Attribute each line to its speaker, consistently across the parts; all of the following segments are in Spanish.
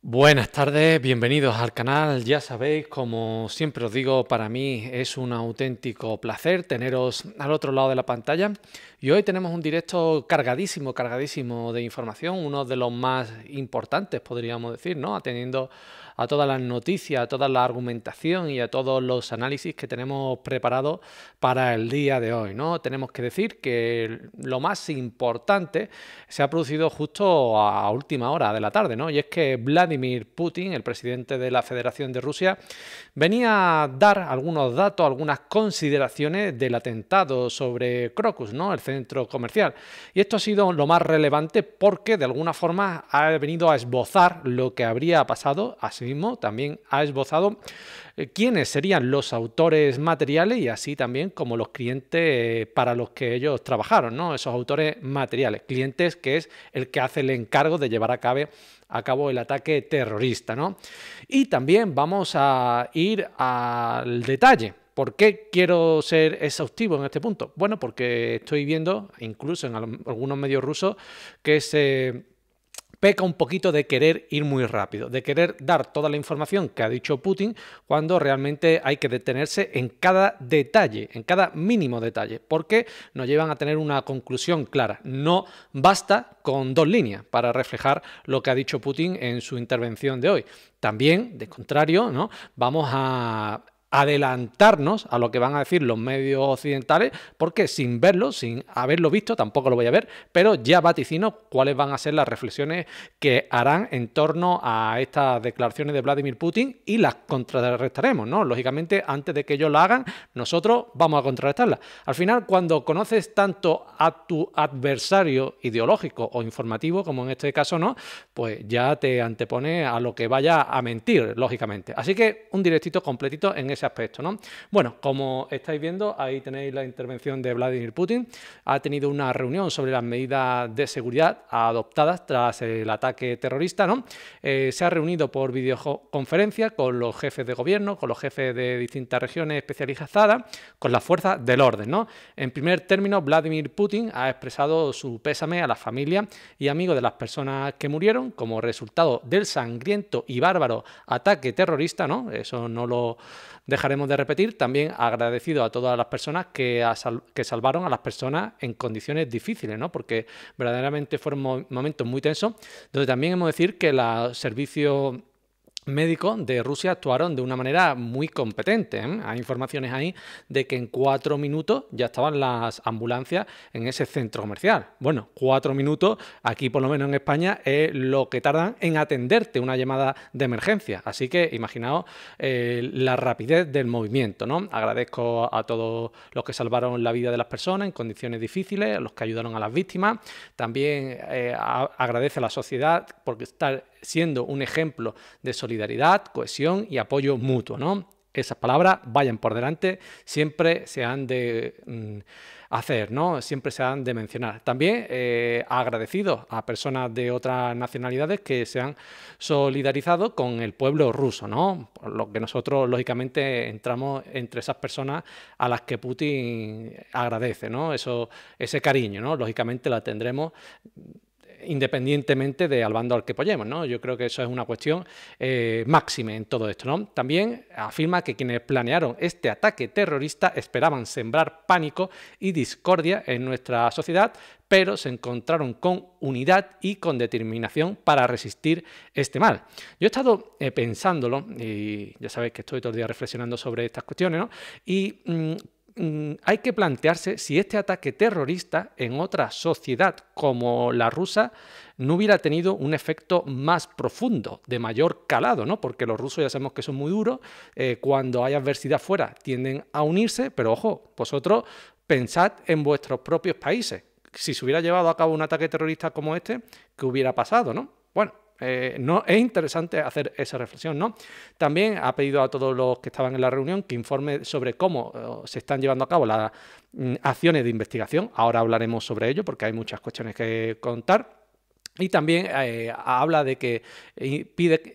Speaker 1: Buenas tardes, bienvenidos al canal. Ya sabéis, como siempre os digo, para mí es un auténtico placer teneros al otro lado de la pantalla y hoy tenemos un directo cargadísimo, cargadísimo de información, uno de los más importantes, podríamos decir, ¿no? Atendiendo a todas las noticias, a toda la argumentación y a todos los análisis que tenemos preparados para el día de hoy, ¿no? Tenemos que decir que lo más importante se ha producido justo a última hora de la tarde, ¿no? Y es que Vladimir Putin, el presidente de la Federación de Rusia, venía a dar algunos datos, algunas consideraciones del atentado sobre Crocus, ¿no? centro comercial. Y esto ha sido lo más relevante porque de alguna forma ha venido a esbozar lo que habría pasado. Asimismo, también ha esbozado eh, quiénes serían los autores materiales y así también como los clientes eh, para los que ellos trabajaron, ¿no? Esos autores materiales, clientes que es el que hace el encargo de llevar a cabo el ataque terrorista, ¿no? Y también vamos a ir al detalle ¿Por qué quiero ser exhaustivo en este punto? Bueno, porque estoy viendo, incluso en algunos medios rusos, que se peca un poquito de querer ir muy rápido, de querer dar toda la información que ha dicho Putin cuando realmente hay que detenerse en cada detalle, en cada mínimo detalle, porque nos llevan a tener una conclusión clara. No basta con dos líneas para reflejar lo que ha dicho Putin en su intervención de hoy. También, de contrario, ¿no? vamos a adelantarnos a lo que van a decir los medios occidentales, porque sin verlo, sin haberlo visto, tampoco lo voy a ver, pero ya vaticino cuáles van a ser las reflexiones que harán en torno a estas declaraciones de Vladimir Putin y las contrarrestaremos, ¿no? Lógicamente, antes de que ellos la hagan, nosotros vamos a contrarrestarla Al final, cuando conoces tanto a tu adversario ideológico o informativo, como en este caso, ¿no? Pues ya te antepone a lo que vaya a mentir, lógicamente. Así que un directito completito en este aspecto. ¿no? Bueno, como estáis viendo, ahí tenéis la intervención de Vladimir Putin. Ha tenido una reunión sobre las medidas de seguridad adoptadas tras el ataque terrorista. ¿no? Eh, se ha reunido por videoconferencia con los jefes de gobierno, con los jefes de distintas regiones especializadas, con las fuerzas del orden. ¿no? En primer término, Vladimir Putin ha expresado su pésame a la familia y amigos de las personas que murieron como resultado del sangriento y bárbaro ataque terrorista. ¿no? Eso no lo dejaremos de repetir. También agradecido a todas las personas que, que salvaron a las personas en condiciones difíciles, ¿no? Porque verdaderamente fueron momentos muy tensos, donde también hemos de decir que los servicios médicos de Rusia actuaron de una manera muy competente. ¿eh? Hay informaciones ahí de que en cuatro minutos ya estaban las ambulancias en ese centro comercial. Bueno, cuatro minutos, aquí por lo menos en España, es lo que tardan en atenderte una llamada de emergencia. Así que imaginaos eh, la rapidez del movimiento. ¿no? Agradezco a todos los que salvaron la vida de las personas en condiciones difíciles, a los que ayudaron a las víctimas. También eh, agradece a la sociedad porque estar siendo un ejemplo de solidaridad, cohesión y apoyo mutuo, ¿no? Esas palabras vayan por delante, siempre se han de mm, hacer, ¿no? Siempre se han de mencionar. También eh, agradecido a personas de otras nacionalidades que se han solidarizado con el pueblo ruso, ¿no? Por lo que nosotros, lógicamente, entramos entre esas personas a las que Putin agradece, ¿no? Eso, ese cariño, ¿no? Lógicamente la tendremos independientemente de al bando al que apoyemos, ¿no? Yo creo que eso es una cuestión eh, máxima en todo esto, ¿no? También afirma que quienes planearon este ataque terrorista esperaban sembrar pánico y discordia en nuestra sociedad, pero se encontraron con unidad y con determinación para resistir este mal. Yo he estado eh, pensándolo, y ya sabéis que estoy todo el día reflexionando sobre estas cuestiones, ¿no? Y mm, Mm, hay que plantearse si este ataque terrorista en otra sociedad como la rusa no hubiera tenido un efecto más profundo, de mayor calado, ¿no? Porque los rusos ya sabemos que son muy duros, eh, cuando hay adversidad fuera tienden a unirse, pero ojo, vosotros pensad en vuestros propios países. Si se hubiera llevado a cabo un ataque terrorista como este, ¿qué hubiera pasado, no? Bueno, eh, no, es interesante hacer esa reflexión, ¿no? También ha pedido a todos los que estaban en la reunión que informe sobre cómo eh, se están llevando a cabo las mm, acciones de investigación. Ahora hablaremos sobre ello porque hay muchas cuestiones que contar. Y también eh, habla de que pide que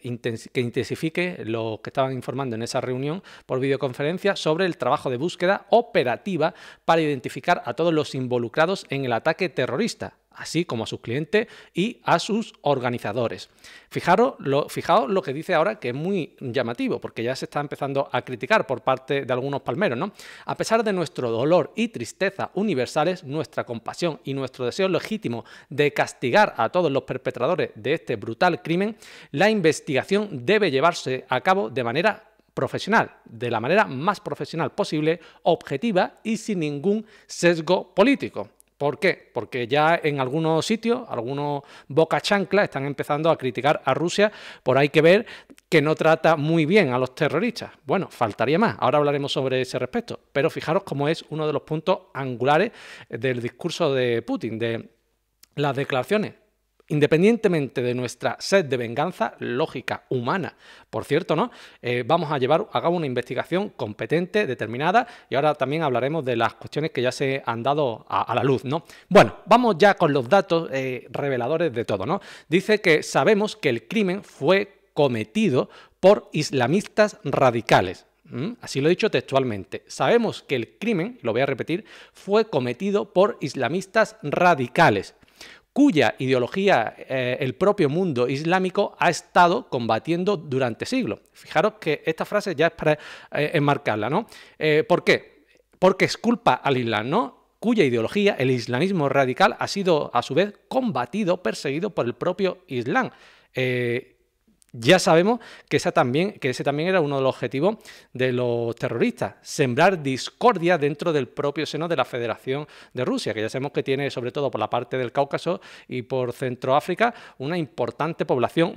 Speaker 1: intensifique lo que estaban informando en esa reunión por videoconferencia sobre el trabajo de búsqueda operativa para identificar a todos los involucrados en el ataque terrorista así como a sus clientes y a sus organizadores. Fijaros lo, fijaos lo que dice ahora, que es muy llamativo, porque ya se está empezando a criticar por parte de algunos palmeros, ¿no? A pesar de nuestro dolor y tristeza universales, nuestra compasión y nuestro deseo legítimo de castigar a todos los perpetradores de este brutal crimen, la investigación debe llevarse a cabo de manera profesional, de la manera más profesional posible, objetiva y sin ningún sesgo político. ¿Por qué? Porque ya en algunos sitios, algunos boca chancla están empezando a criticar a Rusia por hay que ver que no trata muy bien a los terroristas. Bueno, faltaría más, ahora hablaremos sobre ese respecto, pero fijaros cómo es uno de los puntos angulares del discurso de Putin, de las declaraciones Independientemente de nuestra sed de venganza lógica, humana, por cierto, ¿no? Eh, vamos a llevar a cabo una investigación competente, determinada, y ahora también hablaremos de las cuestiones que ya se han dado a, la luz, ¿no? Bueno, vamos ya con los datos eh, reveladores de todo, ¿no? Dice que sabemos que el crimen fue cometido por islamistas radicales. ¿Mm? Así lo he dicho textualmente. Sabemos que el crimen, lo voy a repetir, fue cometido por islamistas radicales cuya ideología eh, el propio mundo islámico ha estado combatiendo durante siglos. Fijaros que esta frase ya es para eh, enmarcarla, ¿no? Eh, ¿Por qué? Porque es culpa al Islam, ¿no? cuya ideología, el islamismo radical, ha sido a su vez combatido, perseguido por el propio Islam. Ya sabemos que, ese también era uno de los objetivos de los terroristas, sembrar discordia dentro del propio seno de la Federación de Rusia, que ya sabemos que tiene, sobre todo por la parte del Cáucaso y por Centroáfrica, una importante población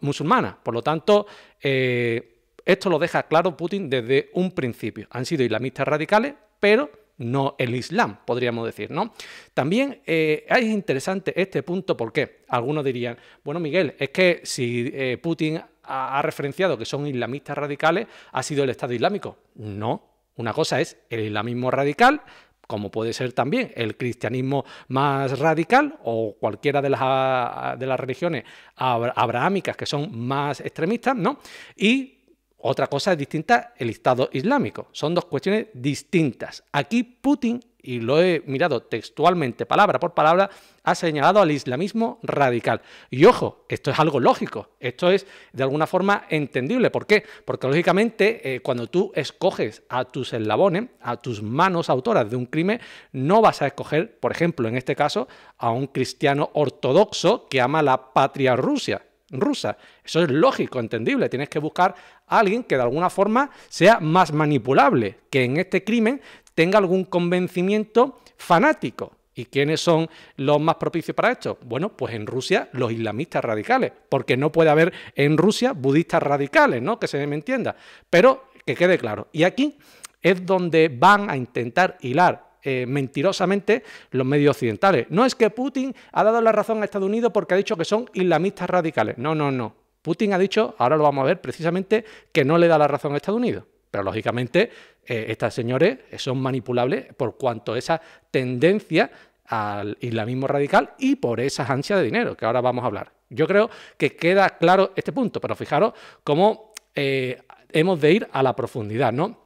Speaker 1: musulmana. Por lo tanto, eh, esto lo deja claro Putin desde un principio. Han sido islamistas radicales, pero no el Islam, podríamos decir, ¿no? También eh, es interesante este punto porque algunos dirían, bueno, Miguel, es que si eh, Putin ha, referenciado que son islamistas radicales, ha sido el Estado Islámico. No, una cosa es el islamismo radical, como puede ser también el cristianismo más radical o cualquiera de las, de las religiones abrahámicas que son más extremistas, ¿no? Y otra cosa es distinta el Estado Islámico. Son dos cuestiones distintas. Aquí Putin, y lo he mirado textualmente, palabra por palabra, ha señalado al islamismo radical. Y ojo, esto es algo lógico. Esto es de alguna forma entendible. ¿Por qué? Porque lógicamente eh, cuando tú escoges a tus eslabones, a tus manos autoras de un crimen, no vas a escoger, por ejemplo, en este caso, a un cristiano ortodoxo que ama la patria Rusia rusa. Eso es lógico, entendible. Tienes que buscar a alguien que de alguna forma sea más manipulable, que en este crimen tenga algún convencimiento fanático. ¿Y quiénes son los más propicios para esto? Bueno, pues en Rusia los islamistas radicales, porque no puede haber en Rusia budistas radicales, ¿no? Que se me entienda. Pero que quede claro. Y aquí es donde van a intentar hilar eh, mentirosamente los medios occidentales. No es que Putin ha dado la razón a Estados Unidos porque ha dicho que son islamistas radicales. No, no, no. Putin ha dicho, ahora lo vamos a ver precisamente, que no le da la razón a Estados Unidos. Pero lógicamente, eh, estas señores eh, son manipulables por cuanto esa tendencia al islamismo radical y por esas ansias de dinero, que ahora vamos a hablar. Yo creo que queda claro este punto, pero fijaros cómo hemos de ir a la profundidad, ¿no?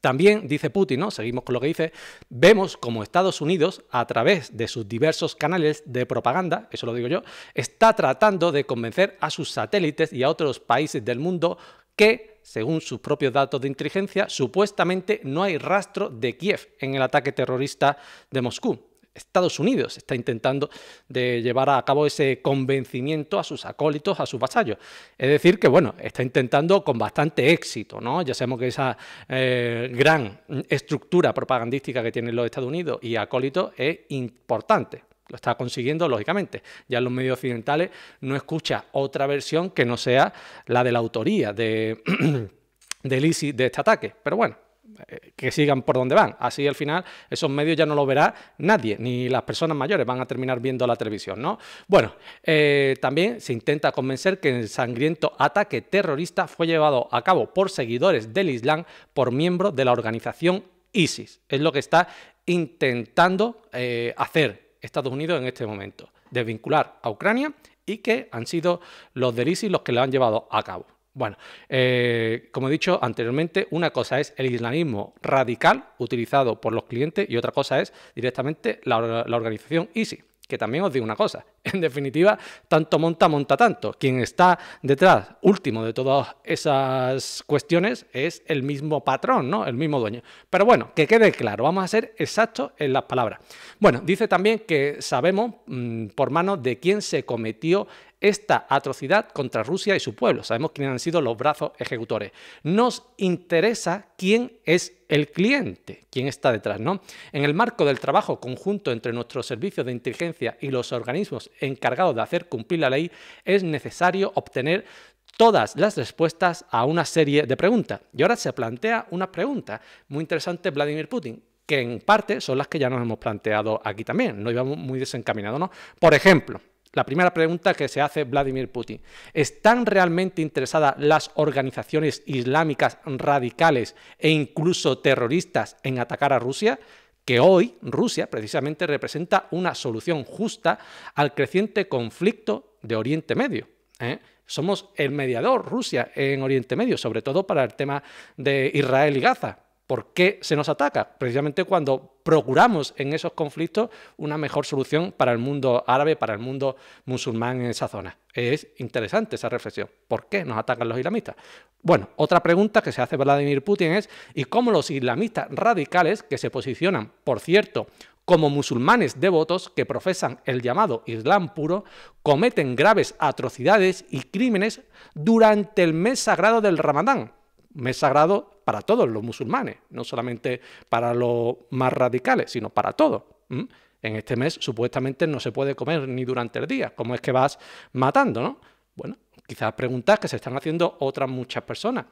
Speaker 1: También dice Putin, ¿no? Seguimos con lo que dice, vemos como Estados Unidos, a través de sus diversos canales de propaganda, eso lo digo yo, está tratando de convencer a sus satélites y a otros países del mundo que según sus propios datos de inteligencia, supuestamente no hay rastro de Kiev en el ataque terrorista de Moscú. Estados Unidos está intentando de llevar a cabo ese convencimiento a sus acólitos, a sus vasallos. Es decir, que bueno, está intentando con bastante éxito, ¿no? Ya sabemos que esa eh, gran estructura propagandística que tienen los Estados Unidos y acólitos es importante. Lo está consiguiendo, lógicamente. Ya en los medios occidentales no escucha otra versión que no sea la de la autoría de, del ISIS de este ataque. Pero bueno, eh, que sigan por donde van. Así al final esos medios ya no lo verá nadie, ni las personas mayores van a terminar viendo la televisión, ¿no? Bueno, eh, también se intenta convencer que el sangriento ataque terrorista fue llevado a cabo por seguidores del Islam, por miembros de la organización ISIS. Es lo que está intentando eh, hacer Estados Unidos en este momento, desvincular a Ucrania y que han sido los del ISIS los que lo han llevado a cabo. Bueno, eh, como he dicho anteriormente, una cosa es el islamismo radical utilizado por los clientes y otra cosa es directamente la, organización ISIS que también os digo una cosa, en definitiva, tanto monta, monta tanto. Quien está detrás, último de todas esas cuestiones, es el mismo patrón, ¿no? El mismo dueño. Pero bueno, que quede claro, vamos a ser exactos en las palabras. Bueno, dice también que sabemos mm, por manos de quién se cometió esta atrocidad contra Rusia y su pueblo. Sabemos quiénes han sido los brazos ejecutores. Nos interesa quién es el cliente, quién está detrás, ¿no? En el marco del trabajo conjunto entre nuestros servicios de inteligencia y los organismos encargados de hacer cumplir la ley, es necesario obtener todas las respuestas a una serie de preguntas. Y ahora se plantea una pregunta muy interesante Vladimir Putin, que en parte son las que ya nos hemos planteado aquí también, no íbamos muy desencaminados, ¿no? Por ejemplo, la primera pregunta que se hace Vladimir Putin. ¿Están realmente interesadas las organizaciones islámicas radicales e incluso terroristas en atacar a Rusia? Que hoy Rusia precisamente representa una solución justa al creciente conflicto de Oriente Medio. ¿eh? Somos el mediador Rusia en Oriente Medio, sobre todo para el tema de Israel y Gaza. ¿Por qué se nos ataca? Precisamente cuando procuramos en esos conflictos una mejor solución para el mundo árabe, para el mundo musulmán en esa zona. Es interesante esa reflexión. ¿Por qué nos atacan los islamistas? Bueno, otra pregunta que se hace Vladimir Putin es ¿y cómo los islamistas radicales que se posicionan, por cierto, como musulmanes devotos que profesan el llamado Islam puro, cometen graves atrocidades y crímenes durante el mes sagrado del Ramadán? Mes sagrado para todos los musulmanes, no solamente para los más radicales, sino para todos. En este mes supuestamente no se puede comer ni durante el día, ¿cómo es que vas matando, no? Bueno, quizás preguntas que se están haciendo otras muchas personas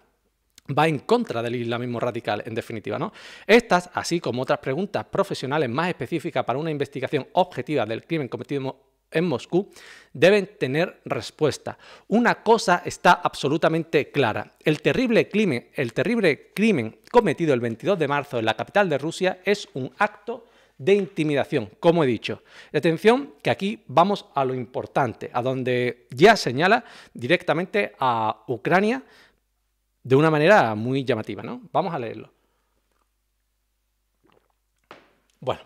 Speaker 1: va en contra del islamismo radical, en definitiva. ¿no? Estas, así como otras preguntas profesionales más específicas para una investigación objetiva del crimen cometido en Moscú deben tener respuesta. Una cosa está absolutamente clara. El terrible, crimen, el terrible crimen cometido el 22 de marzo en la capital de Rusia es un acto de intimidación, como he dicho. Atención, que aquí vamos a lo importante, a donde ya señala directamente a Ucrania de una manera muy llamativa, Vamos a leerlo. Bueno,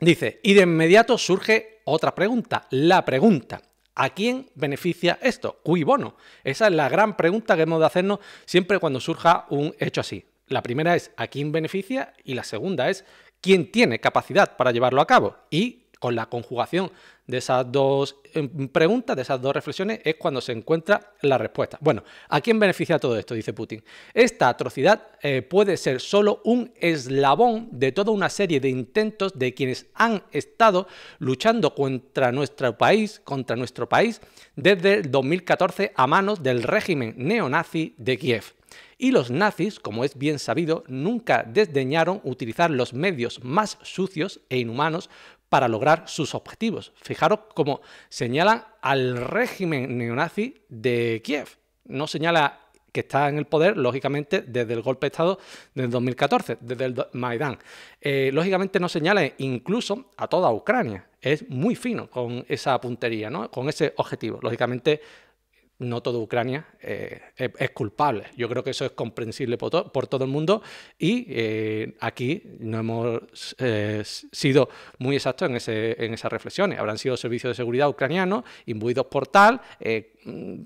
Speaker 1: dice, y de inmediato surge otra pregunta, la pregunta. ¿A quién beneficia esto? Cui bono. Esa es la gran pregunta que hemos de hacernos siempre cuando surja un hecho así. La primera es ¿a quién beneficia? Y la segunda es ¿quién tiene capacidad para llevarlo a cabo? Y con la conjugación de esas dos em, preguntas, de esas dos reflexiones, es cuando se encuentra la respuesta. Bueno, ¿a quién beneficia todo esto? Dice Putin. Esta atrocidad eh, puede ser solo un eslabón de toda una serie de intentos de quienes han estado luchando contra nuestro país, contra nuestro país, desde el 2014 a manos del régimen neonazi de Kiev. Y los nazis, como es bien sabido, nunca desdeñaron utilizar los medios más sucios e inhumanos para lograr sus objetivos. Fijaros cómo señalan al régimen neonazi de Kiev. No señala que está en el poder, lógicamente, desde el golpe de Estado del 2014, desde el Maidán. Eh, lógicamente no señala incluso a toda Ucrania. Es muy fino con esa puntería, ¿no? con ese objetivo. Lógicamente no toda Ucrania eh, es, culpable. Yo creo que eso es comprensible por, todo el mundo y eh, aquí no hemos eh, sido muy exactos en, ese, en, esas reflexiones. Habrán sido servicios de seguridad ucranianos, imbuidos por tal, mm,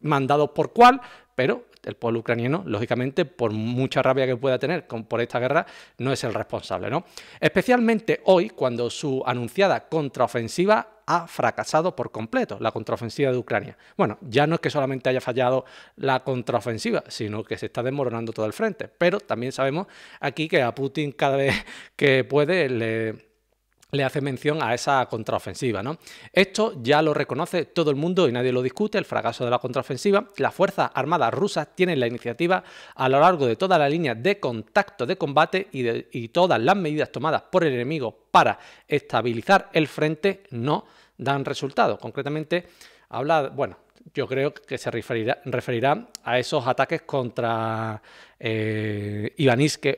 Speaker 1: mandados por cual, pero el pueblo ucraniano, lógicamente, por mucha rabia que pueda tener por esta guerra, no es el responsable. ¿no? Especialmente hoy, cuando su anunciada contraofensiva ha fracasado por completo la contraofensiva de Ucrania. Bueno, ya no es que solamente haya fallado la contraofensiva, sino que se está desmoronando todo el frente. Pero también sabemos aquí que a Putin cada vez que puede le le hace mención a esa contraofensiva. ¿no? Esto ya lo reconoce todo el mundo y nadie lo discute, el fracaso de la contraofensiva. Las Fuerzas Armadas rusas tienen la iniciativa a lo largo de toda la línea de contacto de combate y, todas las medidas tomadas por el enemigo para estabilizar el frente no dan resultado. Concretamente, habla, bueno, yo creo que se referirá, a esos ataques contra eh,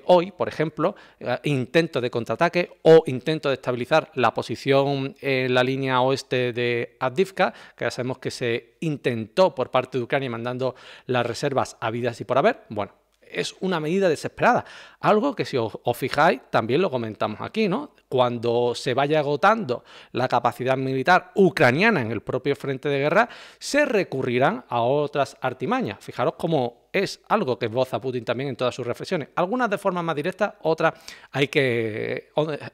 Speaker 1: hoy, por ejemplo, eh, intento de contraataque o intento de estabilizar la posición en la línea oeste de Avdivka, que ya sabemos que se intentó por parte de Ucrania mandando las reservas a vidas y por haber. Bueno, es una medida desesperada. Algo que si os, fijáis, también lo comentamos aquí, ¿no? Cuando se vaya agotando la capacidad militar ucraniana en el propio frente de guerra, se recurrirán a otras artimañas. Fijaros cómo es algo que esboza Putin también en todas sus reflexiones. Algunas de forma más directa, otras hay que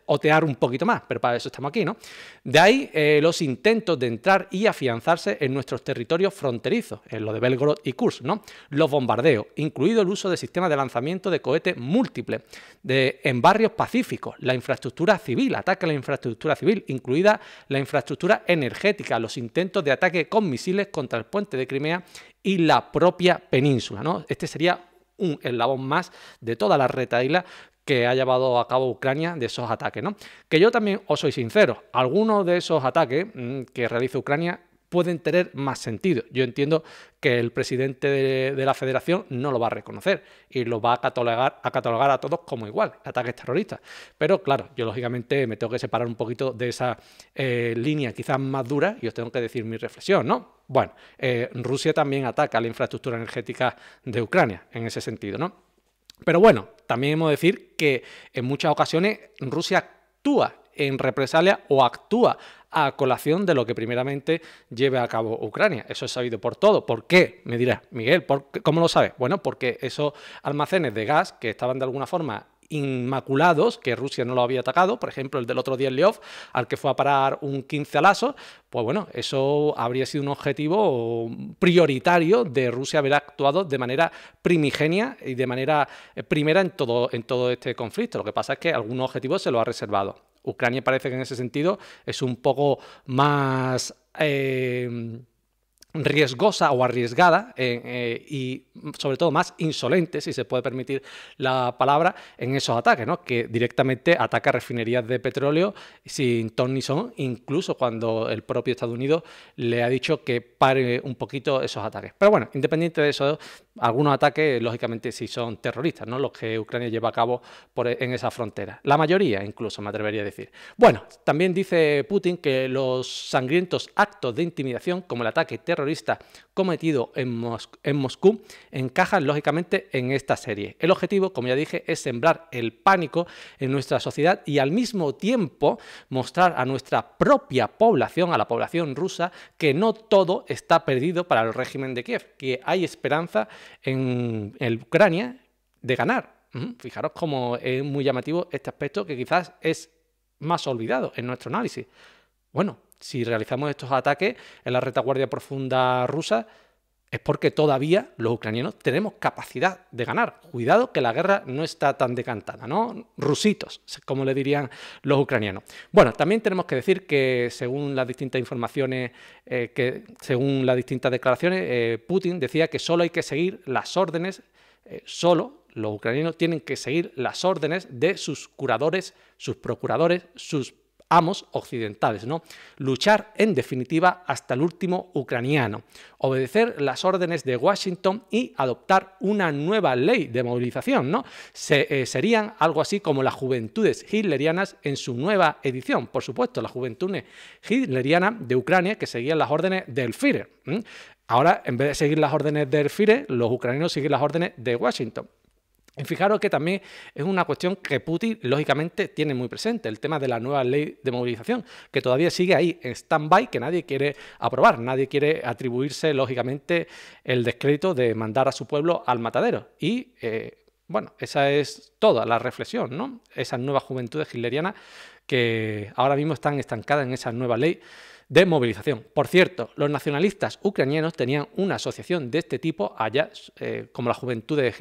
Speaker 1: otear un poquito más, pero para eso estamos aquí, ¿no? De ahí eh, los intentos de entrar y afianzarse en nuestros territorios fronterizos, en lo de Belgorod y Kursk, ¿no? Los bombardeos, incluido el uso de sistemas de lanzamiento de cohetes múltiples de, en barrios pacíficos, la infraestructura civil, ataque a la infraestructura civil, incluida la infraestructura energética, los intentos de ataque con misiles contra el puente de Crimea y la propia península. ¿no? Este sería un eslabón más de toda la isla que ha llevado a cabo Ucrania de esos ataques. ¿no? Que yo también os soy sincero, algunos de esos ataques mm, que realiza Ucrania pueden tener más sentido. Yo entiendo que el presidente de, la federación no lo va a reconocer y lo va a catalogar, a catalogar a todos como igual, ataques terroristas. Pero claro, yo lógicamente me tengo que separar un poquito de esa eh, línea quizás más dura y os tengo que decir mi reflexión, ¿no? Bueno, eh, Rusia también ataca la infraestructura energética de Ucrania en ese sentido, ¿no? Pero bueno, también hemos de decir que en muchas ocasiones Rusia actúa en represalia o actúa a colación de lo que primeramente lleve a cabo Ucrania. Eso es sabido por todo. ¿Por qué? Me dirás, Miguel, ¿cómo lo sabes? Bueno, porque esos almacenes de gas que estaban de alguna forma inmaculados, que Rusia no lo había atacado, por ejemplo, el del otro día en Leov, al que fue a parar un 15 alazo, pues bueno, eso habría sido un objetivo prioritario de Rusia haber actuado de manera primigenia y de manera primera en todo, en todo este conflicto. Lo que pasa es que algún objetivo se lo ha reservado. Ucrania parece que en ese sentido es un poco más... Eh, riesgosa o arriesgada eh, eh, y sobre todo más insolente, si se puede permitir la palabra, en esos ataques, ¿no? que directamente ataca refinerías de petróleo sin ton ni son, incluso cuando el propio Estados Unidos le ha dicho que pare un poquito esos ataques. Pero bueno, independiente de eso, algunos ataques, lógicamente, sí son terroristas, ¿no? los que Ucrania lleva a cabo e, en esa frontera. La mayoría, incluso, me atrevería a decir. Bueno, también dice Putin que los sangrientos actos de intimidación, como el ataque terrorista, terrorista cometido en, Moscú encajan lógicamente en esta serie. El objetivo, como ya dije, es sembrar el pánico en nuestra sociedad y al mismo tiempo mostrar a nuestra propia población, a la población rusa, que no todo está perdido para el régimen de Kiev, que hay esperanza en, en Ucrania de ganar. Mm, fijaros cómo es muy llamativo este aspecto que quizás es más olvidado en nuestro análisis. Bueno, si realizamos estos ataques en la retaguardia profunda rusa, es porque todavía los ucranianos tenemos capacidad de ganar. Cuidado que la guerra no está tan decantada, ¿no? Rusitos, como le dirían los ucranianos. Bueno, también tenemos que decir que según las distintas informaciones, eh, que según las distintas declaraciones, eh, Putin decía que solo hay que seguir las órdenes, eh, solo los ucranianos tienen que seguir las órdenes de sus curadores, sus procuradores, sus amos occidentales, ¿no? Luchar, en definitiva, hasta el último ucraniano, obedecer las órdenes de Washington y adoptar una nueva ley de movilización, ¿no? Eh, serían algo así como las juventudes hitlerianas en su nueva edición, por supuesto, la juventud hitleriana de Ucrania que seguían las órdenes del Führer. Ahora, en vez de seguir las órdenes del FIRE, los ucranianos siguen las órdenes de Washington. Y fijaros que también es una cuestión que Putin, lógicamente, tiene muy presente, el tema de la nueva ley de movilización, que todavía sigue ahí en stand-by, que nadie quiere aprobar, nadie quiere atribuirse, lógicamente, el descrédito de mandar a su pueblo al matadero. Y, eh, bueno, esa es toda la reflexión, ¿no? Esas nuevas juventudes hitlerianas que ahora mismo están estancadas en esa nueva ley de movilización. Por cierto, los nacionalistas ucranianos tenían una asociación de este tipo allá, eh, como la Juventud de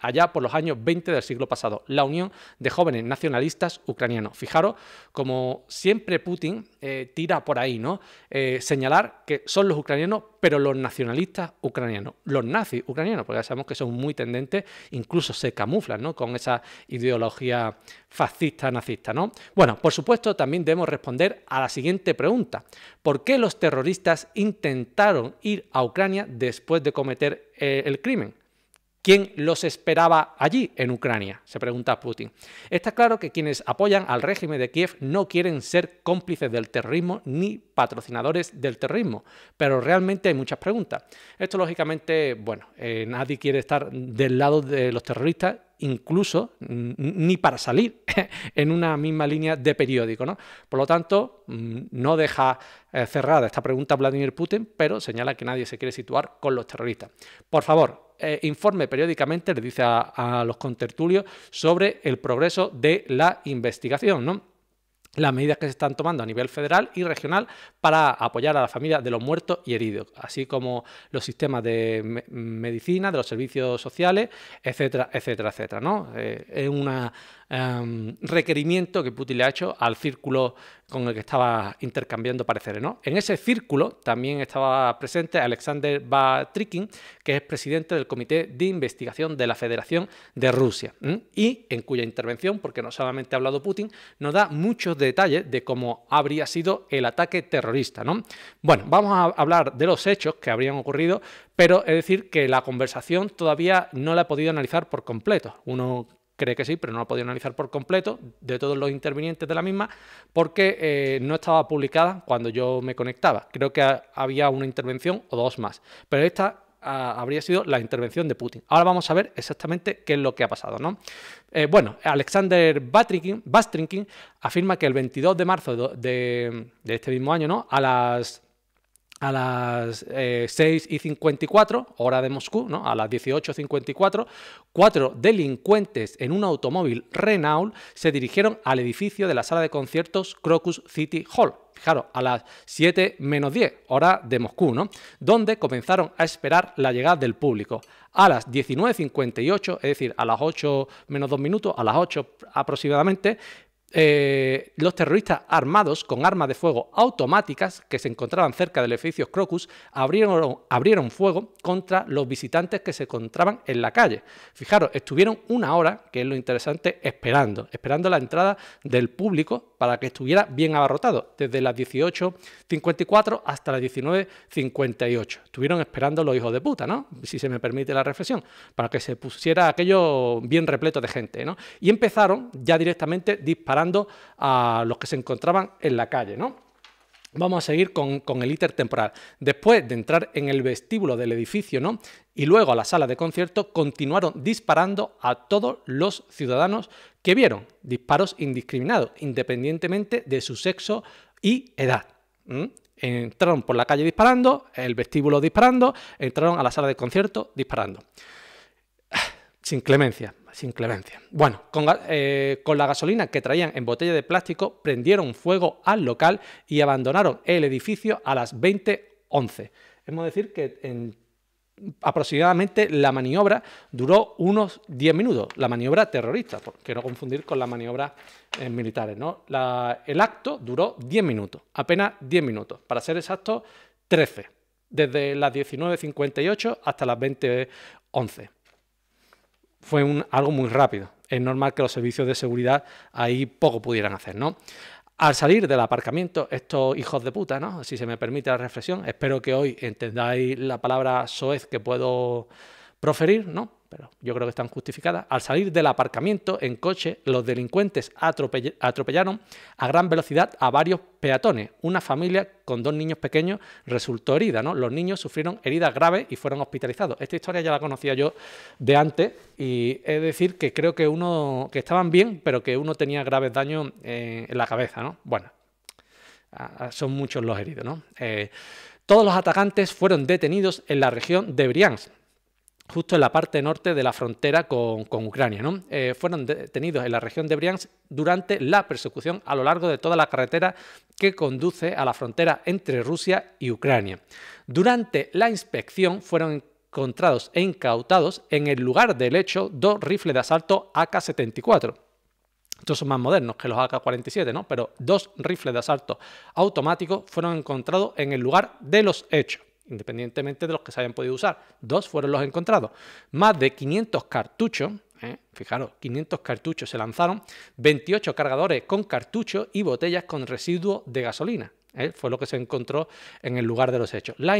Speaker 1: allá por los años 20 del siglo pasado, la Unión de Jóvenes Nacionalistas Ucranianos. Fijaros, como siempre Putin eh, tira por ahí, ¿no? Eh, señalar que son los ucranianos, pero los nacionalistas ucranianos, los nazis ucranianos, porque ya sabemos que son muy tendentes, incluso se camuflan, ¿no? Con esa ideología fascista, nazista, ¿no? Bueno, por supuesto, también debemos responder a la siguiente pregunta por qué los terroristas intentaron ir a Ucrania después de cometer eh, el crimen. ¿Quién los esperaba allí, en Ucrania? Se pregunta Putin. Está claro que quienes apoyan al régimen de Kiev no quieren ser cómplices del terrorismo ni patrocinadores del terrorismo, pero realmente hay muchas preguntas. Esto lógicamente, bueno, eh, nadie quiere estar del lado de los terroristas incluso ni para salir en una misma línea de periódico. ¿no? Por lo tanto, mm, no deja eh, cerrada esta pregunta Vladimir Putin, pero señala que nadie se quiere situar con los terroristas. Por favor, eh, informe periódicamente, le dice a, a los contertulios, sobre el progreso de la investigación. ¿no? las medidas que se están tomando a nivel federal y regional para apoyar a la familia de los muertos y heridos, así como los sistemas de medicina, de los servicios sociales, etcétera, etcétera, etcétera. ¿no? Eh, es un em, requerimiento que Putin le ha hecho al círculo con el que estaba intercambiando pareceres. ¿no? En ese círculo también estaba presente Alexander Batrikin, que es presidente del Comité de Investigación de la Federación de Rusia, y en cuya intervención, porque no solamente ha hablado Putin, nos da muchos detalle de cómo habría sido el ataque terrorista. ¿no? Bueno, vamos a hablar de los hechos que habrían ocurrido, pero es decir que la conversación todavía no la he podido analizar por completo. Uno cree que sí, pero no la he podido analizar por completo, de todos los intervinientes de la misma, porque eh, no estaba publicada cuando yo me conectaba. Creo que había una intervención o dos más, pero esta habría sido la intervención de Putin. Ahora vamos a ver exactamente qué es lo que ha pasado, ¿no? Eh, bueno, Alexander Bastrinkin afirma que el 22 de marzo de, de este mismo año, ¿no? A las a las 6.54, eh, 6 y 54, hora de Moscú, ¿no? a las 18.54, cuatro delincuentes en un automóvil Renault se dirigieron al edificio de la sala de conciertos Crocus City Hall. Fijaros, a las 7 menos 10, hora de Moscú, ¿no? Donde comenzaron a esperar la llegada del público. A las 19.58, es decir, a las 8 menos 2 minutos, a las 8 aproximadamente, eh, los terroristas armados con armas de fuego automáticas que se encontraban cerca del edificio Crocus abrieron, abrieron fuego contra los visitantes que se encontraban en la calle. Fijaros, estuvieron una hora, que es lo interesante, esperando, esperando la entrada del público para que estuviera bien abarrotado, desde las 18.54 hasta las 19.58. Estuvieron esperando los hijos de puta, ¿no? Si se me permite la reflexión, para que se pusiera aquello bien repleto de gente, ¿no? Y empezaron ya directamente disparando a los que se encontraban en la calle, ¿no? Vamos a seguir con, el íter temporal. Después de entrar en el vestíbulo del edificio ¿no? y luego a la sala de concierto, continuaron disparando a todos los ciudadanos que vieron. Disparos indiscriminados, independientemente de su sexo y edad. Entraron por la calle disparando, el vestíbulo disparando, entraron a la sala de concierto disparando. Sin clemencia, sin clemencia. Bueno, eh, con, la gasolina que traían en botella de plástico, prendieron fuego al local y abandonaron el edificio a las 20.11. Hemos de decir que en aproximadamente la maniobra duró unos 10 minutos, la maniobra terrorista, porque no confundir con la maniobra eh, militares. ¿no? el acto duró 10 minutos, apenas 10 minutos, para ser exacto, 13, desde las 19.58 hasta las 20.11 fue un, algo muy rápido. Es normal que los servicios de seguridad ahí poco pudieran hacer, ¿no? Al salir del aparcamiento, estos hijos de puta, ¿no? Si se me permite la reflexión, espero que hoy entendáis la palabra soez que puedo proferir, ¿no? pero yo creo que están justificadas. Al salir del aparcamiento en coche, los delincuentes atropellaron a gran velocidad a varios peatones. Una familia con dos niños pequeños resultó herida, ¿no? Los niños sufrieron heridas graves y fueron hospitalizados. Esta historia ya la conocía yo de antes y es decir que creo que uno que estaban bien, pero que uno tenía graves daños eh, en la cabeza, ¿no? Bueno, son muchos los heridos, ¿no? Eh, todos los atacantes fueron detenidos en la región de Briance justo en la parte norte de la frontera con, Ucrania. ¿no? Eh, fueron detenidos en la región de Briansk durante la persecución a lo largo de toda la carretera que conduce a la frontera entre Rusia y Ucrania. Durante la inspección fueron encontrados e incautados en el lugar del hecho dos rifles de asalto AK-74. Estos son más modernos que los AK-47, ¿no? Pero dos rifles de asalto automáticos fueron encontrados en el lugar de los hechos independientemente de los que se hayan podido usar. Dos fueron los encontrados. Más de 500 cartuchos, ¿eh? fijaros, 500 cartuchos se lanzaron, 28 cargadores con cartuchos y botellas con residuos de gasolina. ¿eh? Fue lo que se encontró en el lugar de los hechos. La,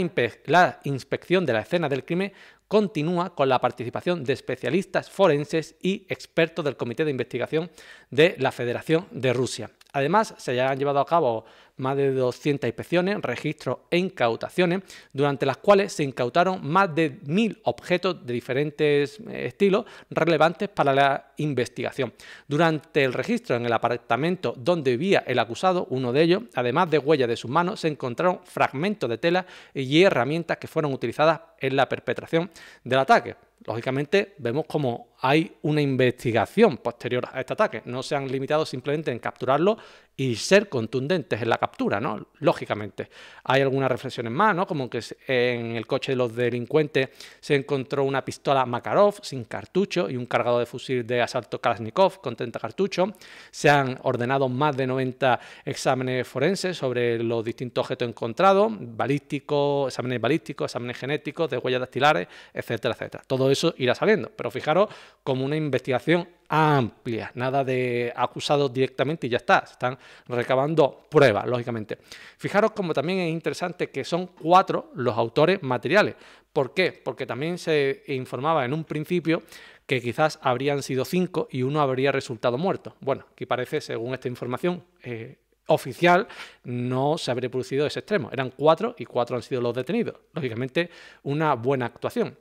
Speaker 1: la inspección de la escena del crimen continúa con la participación de especialistas forenses y expertos del Comité de Investigación de la Federación de Rusia. Además, se han llevado a cabo más de 200 inspecciones, registros e incautaciones, durante las cuales se incautaron más de 1.000 objetos de diferentes eh, estilos relevantes para la investigación. Durante el registro en el apartamento donde vivía el acusado, uno de ellos, además de huellas de sus manos, se encontraron fragmentos de tela y herramientas que fueron utilizadas en la perpetración del ataque. Lógicamente vemos cómo hay una investigación posterior a este ataque. No se han limitado simplemente en capturarlo y ser contundentes en la captura, ¿no? Lógicamente. Hay algunas reflexiones más, ¿no? Como que en el coche de los delincuentes se encontró una pistola Makarov sin cartucho y un cargado de fusil de asalto Kalashnikov con 30 cartuchos. Se han ordenado más de 90 exámenes forenses sobre los distintos objetos encontrados, balísticos, exámenes balísticos, exámenes genéticos, de huellas dactilares, etcétera, etcétera. Todo eso irá saliendo, pero fijaros como una investigación amplias, nada de acusados directamente y ya está, están recabando pruebas, lógicamente. Fijaros como también es interesante que son cuatro los autores materiales. ¿Por qué? Porque también se informaba en un principio que quizás habrían sido cinco y uno habría resultado muerto. Bueno, aquí parece, según esta información, eh, oficial no se habría producido ese extremo. Eran cuatro y cuatro han sido los detenidos. Lógicamente, una buena actuación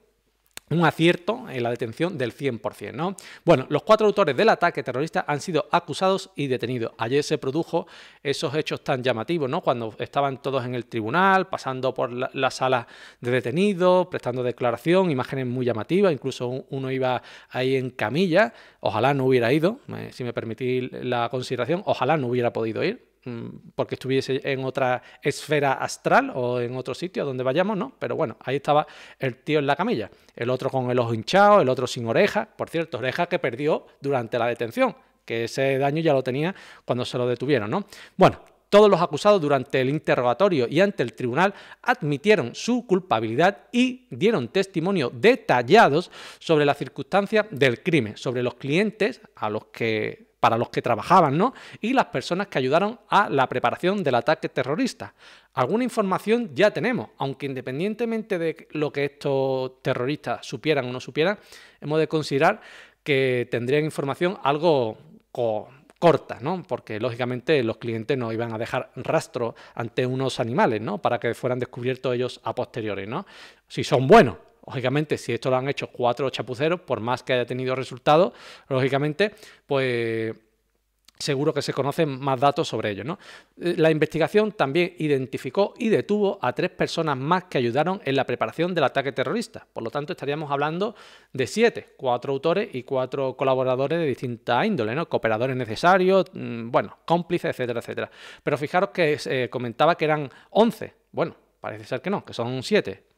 Speaker 1: un acierto en la detención del 100%. ¿no? Bueno, los cuatro autores del ataque terrorista han sido acusados y detenidos. Ayer se produjo esos hechos tan llamativos, ¿no? cuando estaban todos en el tribunal, pasando por la, sala de detenidos, prestando declaración, imágenes muy llamativas, incluso uno iba ahí en camilla, ojalá no hubiera ido, eh, si me permitís la consideración, ojalá no hubiera podido ir, Mm, porque estuviese en otra esfera astral o en otro sitio donde vayamos, ¿no? Pero bueno, ahí estaba el tío en la camilla, el otro con el ojo hinchado, el otro sin oreja, por cierto, oreja que perdió durante la detención, que ese daño ya lo tenía cuando se lo detuvieron, ¿no? Bueno, todos los acusados durante el interrogatorio y ante el tribunal admitieron su culpabilidad y dieron testimonio detallados sobre las circunstancias del crimen, sobre los clientes a los que para los que trabajaban, ¿no? Y las personas que ayudaron a la preparación del ataque terrorista. Alguna información ya tenemos, aunque independientemente de lo que estos terroristas supieran o no supieran, hemos de considerar que tendrían información algo corta, ¿no? Porque lógicamente los clientes no iban a dejar rastro ante unos animales, ¿no? Para que fueran descubiertos ellos a posteriores, ¿no? Si son buenos, Lógicamente, si esto lo han hecho cuatro chapuceros, por más que haya tenido resultados, lógicamente, pues seguro que se conocen más datos sobre ello. ¿no? Eh, la investigación también identificó y detuvo a tres personas más que ayudaron en la preparación del ataque terrorista. Por lo tanto, estaríamos hablando de siete, cuatro autores y cuatro colaboradores de distinta índole, ¿no? cooperadores necesarios, mm, bueno, cómplices, etcétera, etcétera. Pero fijaros que se eh, comentaba que eran once, Bueno, parece ser que no, que son siete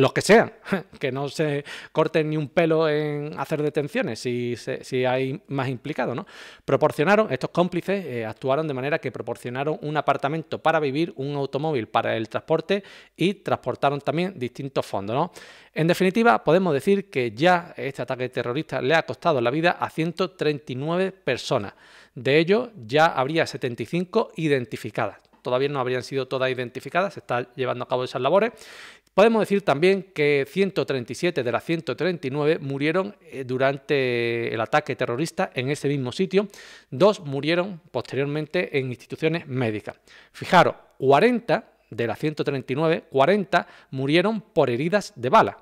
Speaker 1: los que sean, que no se corten ni un pelo en hacer detenciones si, si hay más implicados, ¿no? Proporcionaron, estos cómplices eh, actuaron de manera que proporcionaron un apartamento para vivir, un automóvil para el transporte y transportaron también distintos fondos, ¿no? En definitiva, podemos decir que ya este ataque terrorista le ha costado la vida a 139 personas. De ellos ya habría 75 identificadas todavía no habrían sido todas identificadas, se están llevando a cabo esas labores Podemos decir también que 137 de las 139 murieron eh, durante el ataque terrorista en ese mismo sitio. Dos murieron posteriormente en instituciones médicas. Fijaros, 40 de las 139, 40 murieron por heridas de bala.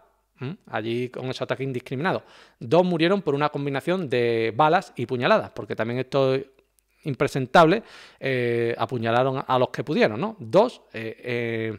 Speaker 1: Allí con ese ataque indiscriminado. Dos murieron por una combinación de balas y puñaladas, porque también esto impresentable, eh, apuñalaron a los que pudieron, ¿no? Dos eh,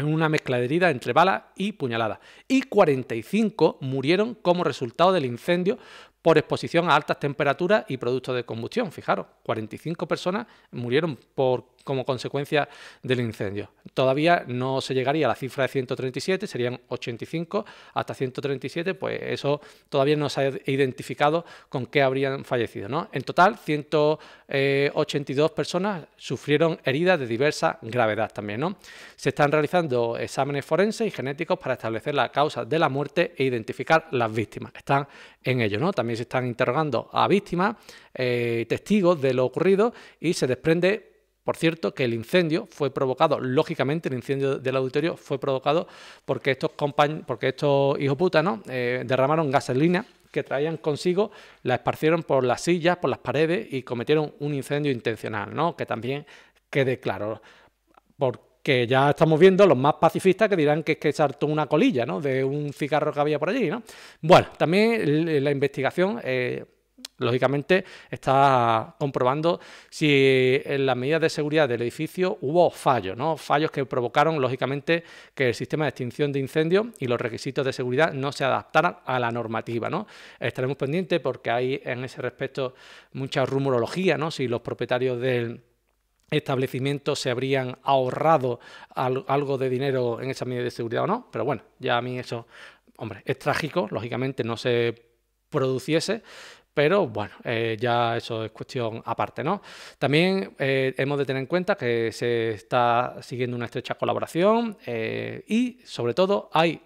Speaker 1: en una mezcla de heridas entre balas y puñaladas. Y 45 murieron como resultado del incendio por exposición a altas temperaturas y productos de combustión. Fijaros, 45 personas murieron por, como consecuencia del incendio. Todavía no se llegaría a la cifra de 137, serían 85 hasta 137, pues eso todavía no se ha identificado con qué habrían fallecido. ¿no? En total, 182 personas sufrieron heridas de diversa gravedad también. ¿no? Se están realizando exámenes forenses y genéticos para establecer la causa de la muerte e identificar las víctimas. Están en ello. ¿no? También se están interrogando a víctimas, eh, testigos de lo ocurrido y se desprende por cierto, que el incendio fue provocado, lógicamente, el incendio del auditorio fue provocado porque estos, porque estos hijos putas eh, derramaron gasolina que traían consigo, la esparcieron por las sillas, por las paredes y cometieron un incendio intencional, ¿no? que también quede claro que ya estamos viendo los más pacifistas que dirán que es que saltó una colilla, ¿no? De un cigarro que había por allí, ¿no? Bueno, también la investigación... Eh, lógicamente está comprobando si en las medidas de seguridad del edificio hubo fallos, ¿no? Fallos que provocaron, lógicamente, que el sistema de extinción de incendios y los requisitos de seguridad no se adaptaran a la normativa, ¿no? Estaremos pendientes porque hay en ese respecto mucha rumorología, ¿no? Si los propietarios del establecimientos se habrían ahorrado algo de dinero en esa medida de seguridad o no, pero bueno, ya a mí eso, hombre, es trágico, lógicamente no se produciese, pero bueno, eh, ya eso es cuestión aparte, ¿no? También eh, hemos de tener en cuenta que se está siguiendo una estrecha colaboración eh, y sobre todo hay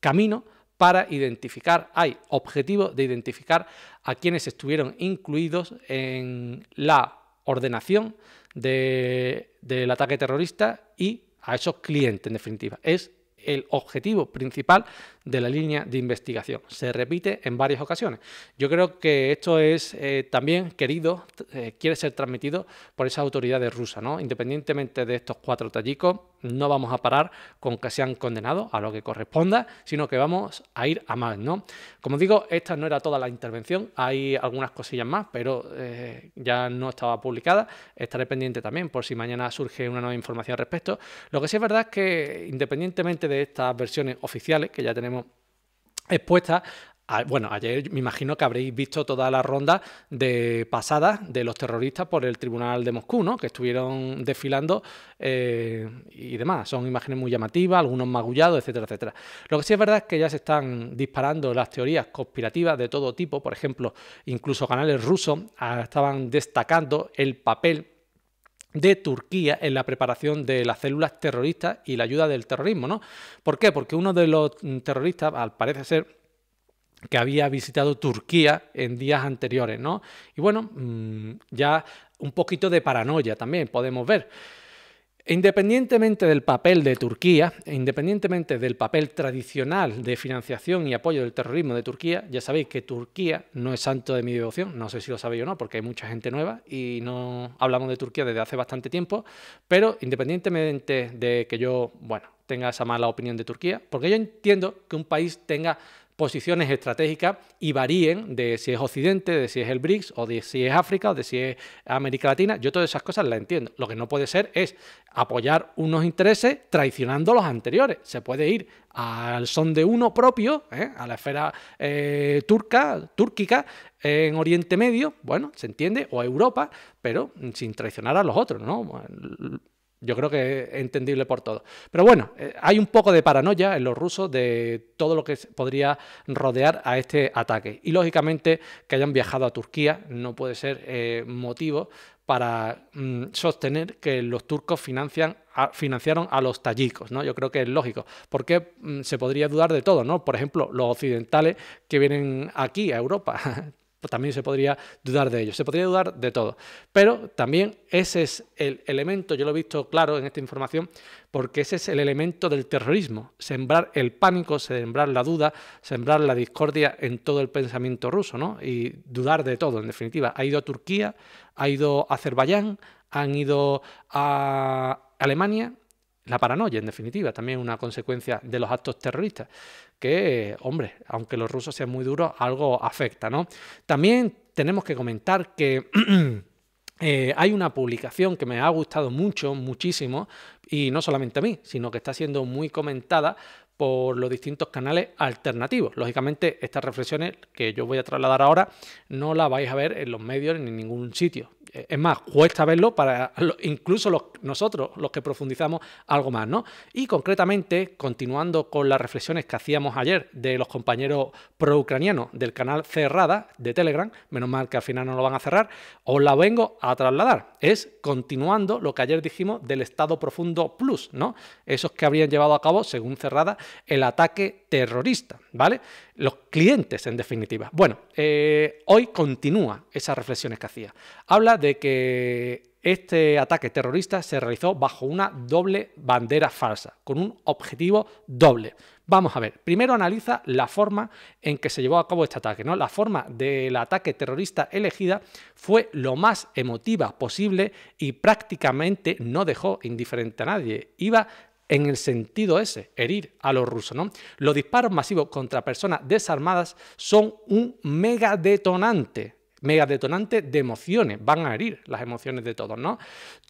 Speaker 1: camino para identificar, hay objetivo de identificar a quienes estuvieron incluidos en la ordenación del ataque terrorista y a esos clientes, en definitiva. Es el objetivo principal de la línea de investigación. Se repite en varias ocasiones. Yo creo que esto es eh, también querido, eh, quiere ser transmitido por esas autoridades rusas. ¿no? Independientemente de estos cuatro tallicos, no vamos a parar con que sean condenados a lo que corresponda, sino que vamos a ir a más. ¿no? Como digo, esta no era toda la intervención, hay algunas cosillas más, pero eh, ya no estaba publicada. Estaré pendiente también por si mañana surge una nueva información al respecto. Lo que sí es verdad es que independientemente de estas versiones oficiales que ya tenemos expuesta bueno, ayer me imagino que habréis visto toda la ronda de pasadas de los terroristas por el Tribunal de Moscú, Que estuvieron desfilando eh, y demás. Son imágenes muy llamativas, algunos magullados, etcétera, etcétera. Lo que sí es verdad es que ya se están disparando las teorías conspirativas de todo tipo. Por ejemplo, incluso canales rusos ah, estaban destacando el papel de Turquía en la preparación de las células terroristas y la ayuda del terrorismo, ¿no? ¿Por qué? Porque uno de los mm, terroristas, al parece ser, que había visitado Turquía en días anteriores, ¿no? Y bueno, mm, ya un poquito de paranoia también podemos ver. Independientemente del papel de Turquía, independientemente del papel tradicional de financiación y apoyo del terrorismo de Turquía, ya sabéis que Turquía no es santo de mi devoción, no sé si lo sabéis o no, porque hay mucha gente nueva y no hablamos de Turquía desde hace bastante tiempo, pero independientemente de que yo, bueno, tenga esa mala opinión de Turquía, porque yo entiendo que un país tenga posiciones estratégicas y varíen de si es Occidente, de si es el BRICS, o de si es África, o de si es América Latina. Yo todas esas cosas las entiendo. Lo que no puede ser es apoyar unos intereses traicionando los anteriores. Se puede ir al son de uno propio, ¿eh? a la esfera eh, turca, túrquica, en Oriente Medio, bueno, se entiende, o a Europa, pero sin traicionar a los otros, ¿no? Yo creo que es entendible por todo. Pero bueno, eh, hay un poco de paranoia en los rusos de todo lo que podría rodear a este ataque. Y lógicamente que hayan viajado a Turquía no puede ser eh, motivo para mm, sostener que los turcos financian financiaron a los tayikos, ¿no? Yo creo que es lógico, porque mm, se podría dudar de todo, ¿no? Por ejemplo, los occidentales que vienen aquí a Europa pues, también se podría dudar de ello, se podría dudar de todo. Pero también ese es el elemento, yo lo he visto claro en esta información, porque ese es el elemento del terrorismo, sembrar el pánico, sembrar la duda, sembrar la discordia en todo el pensamiento ruso, ¿no? Y dudar de todo, en definitiva. Ha ido a Turquía, ha ido a Azerbaiyán, han ido a Alemania, la paranoia, en definitiva, también una consecuencia de los actos terroristas que, hombre, aunque los rusos sean muy duros, algo afecta, ¿no? También tenemos que comentar que... Eh, hay una publicación que me ha gustado mucho, muchísimo, y no solamente a mí, sino que está siendo muy comentada por los distintos canales alternativos. Lógicamente, estas reflexiones que yo voy a trasladar ahora no las vais a ver en los medios ni en ningún sitio. Eh, es más, cuesta verlo para incluso nosotros, los que profundizamos algo más, ¿no? Y concretamente, continuando con las reflexiones que hacíamos ayer de los compañeros pro-ucranianos del canal Cerrada de Telegram, menos mal que al final no lo van a cerrar, os la vengo a trasladar. Es continuando lo que ayer dijimos del Estado Profundo Plus, ¿no? Esos que habrían llevado a cabo, según Cerrada, el ataque terrorista, ¿vale? los clientes en definitiva. Bueno, eh, hoy continúa esas reflexiones que hacía. Habla de que este ataque terrorista se realizó bajo una doble bandera falsa, con un objetivo doble. Vamos a ver, primero analiza la forma en que se llevó a cabo este ataque. ¿no? La forma del ataque terrorista elegida fue lo más emotiva posible y prácticamente no dejó indiferente a nadie. Iba en el sentido ese, herir a los rusos. ¿no? Los disparos masivos contra personas desarmadas son un mega detonante mega detonante de emociones, van a herir las emociones de todos, ¿no?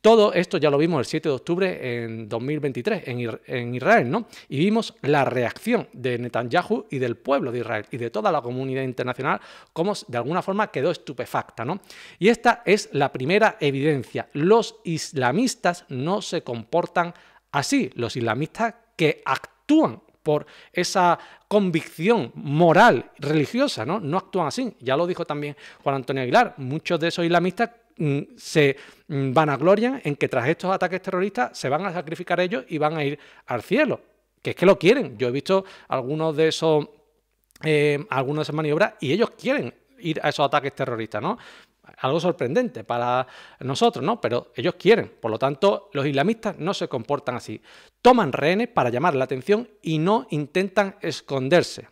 Speaker 1: Todo esto ya lo vimos el 7 de octubre en 2023 en, Israel, ¿no? Y vimos la reacción de Netanyahu y del pueblo de Israel y de toda la comunidad internacional, como de alguna forma quedó estupefacta, ¿no? Y esta es la primera evidencia. Los islamistas no se comportan Así, los islamistas que actúan por esa convicción moral, religiosa, ¿no? No actúan así. Ya lo dijo también Juan Antonio Aguilar. Muchos de esos islamistas mm, se mm, van a gloria en que tras estos ataques terroristas se van a sacrificar ellos y van a ir al cielo. Que es que lo quieren. Yo he visto algunos de esos, eh, algunas de esas maniobras y ellos quieren ir a esos ataques terroristas, ¿no? algo sorprendente para nosotros, ¿no? Pero ellos quieren. Por lo tanto, los islamistas no se comportan así toman rehenes para llamar la atención y no intentan esconderse.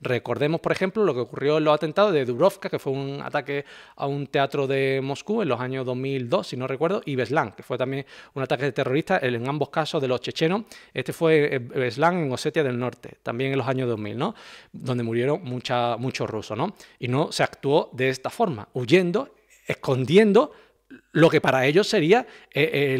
Speaker 1: Recordemos, por ejemplo, lo que ocurrió en los atentados de Dubrovka, que fue un ataque a un teatro de Moscú en los años 2002, si no recuerdo, y Beslan, que fue también un ataque terrorista en ambos casos de los chechenos. Este fue Beslan eh, en Osetia del Norte, también en los años 2000, ¿no? donde murieron muchos rusos. ¿no? Y no se actuó de esta forma, huyendo, escondiendo lo que para ellos sería eh,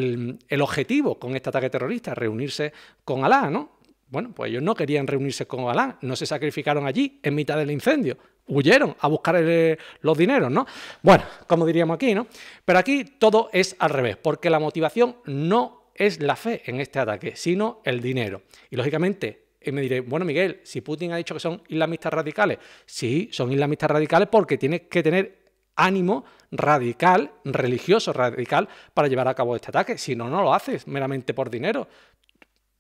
Speaker 1: el, objetivo con este ataque terrorista, reunirse con Alá, ¿no? Bueno, pues ellos no querían reunirse con Alá, no se sacrificaron allí en mitad del incendio, huyeron a buscar eh, los dineros, ¿no? Bueno, como diríamos aquí, ¿no? Pero aquí todo es al revés, porque la motivación no es la fe en este ataque, sino el dinero. Y lógicamente eh, me diré, bueno, Miguel, si Putin ha dicho que son islamistas radicales, sí, son islamistas radicales porque tiene que tener ánimo radical, religioso radical, para llevar a cabo este ataque. Si no, no lo haces meramente por dinero.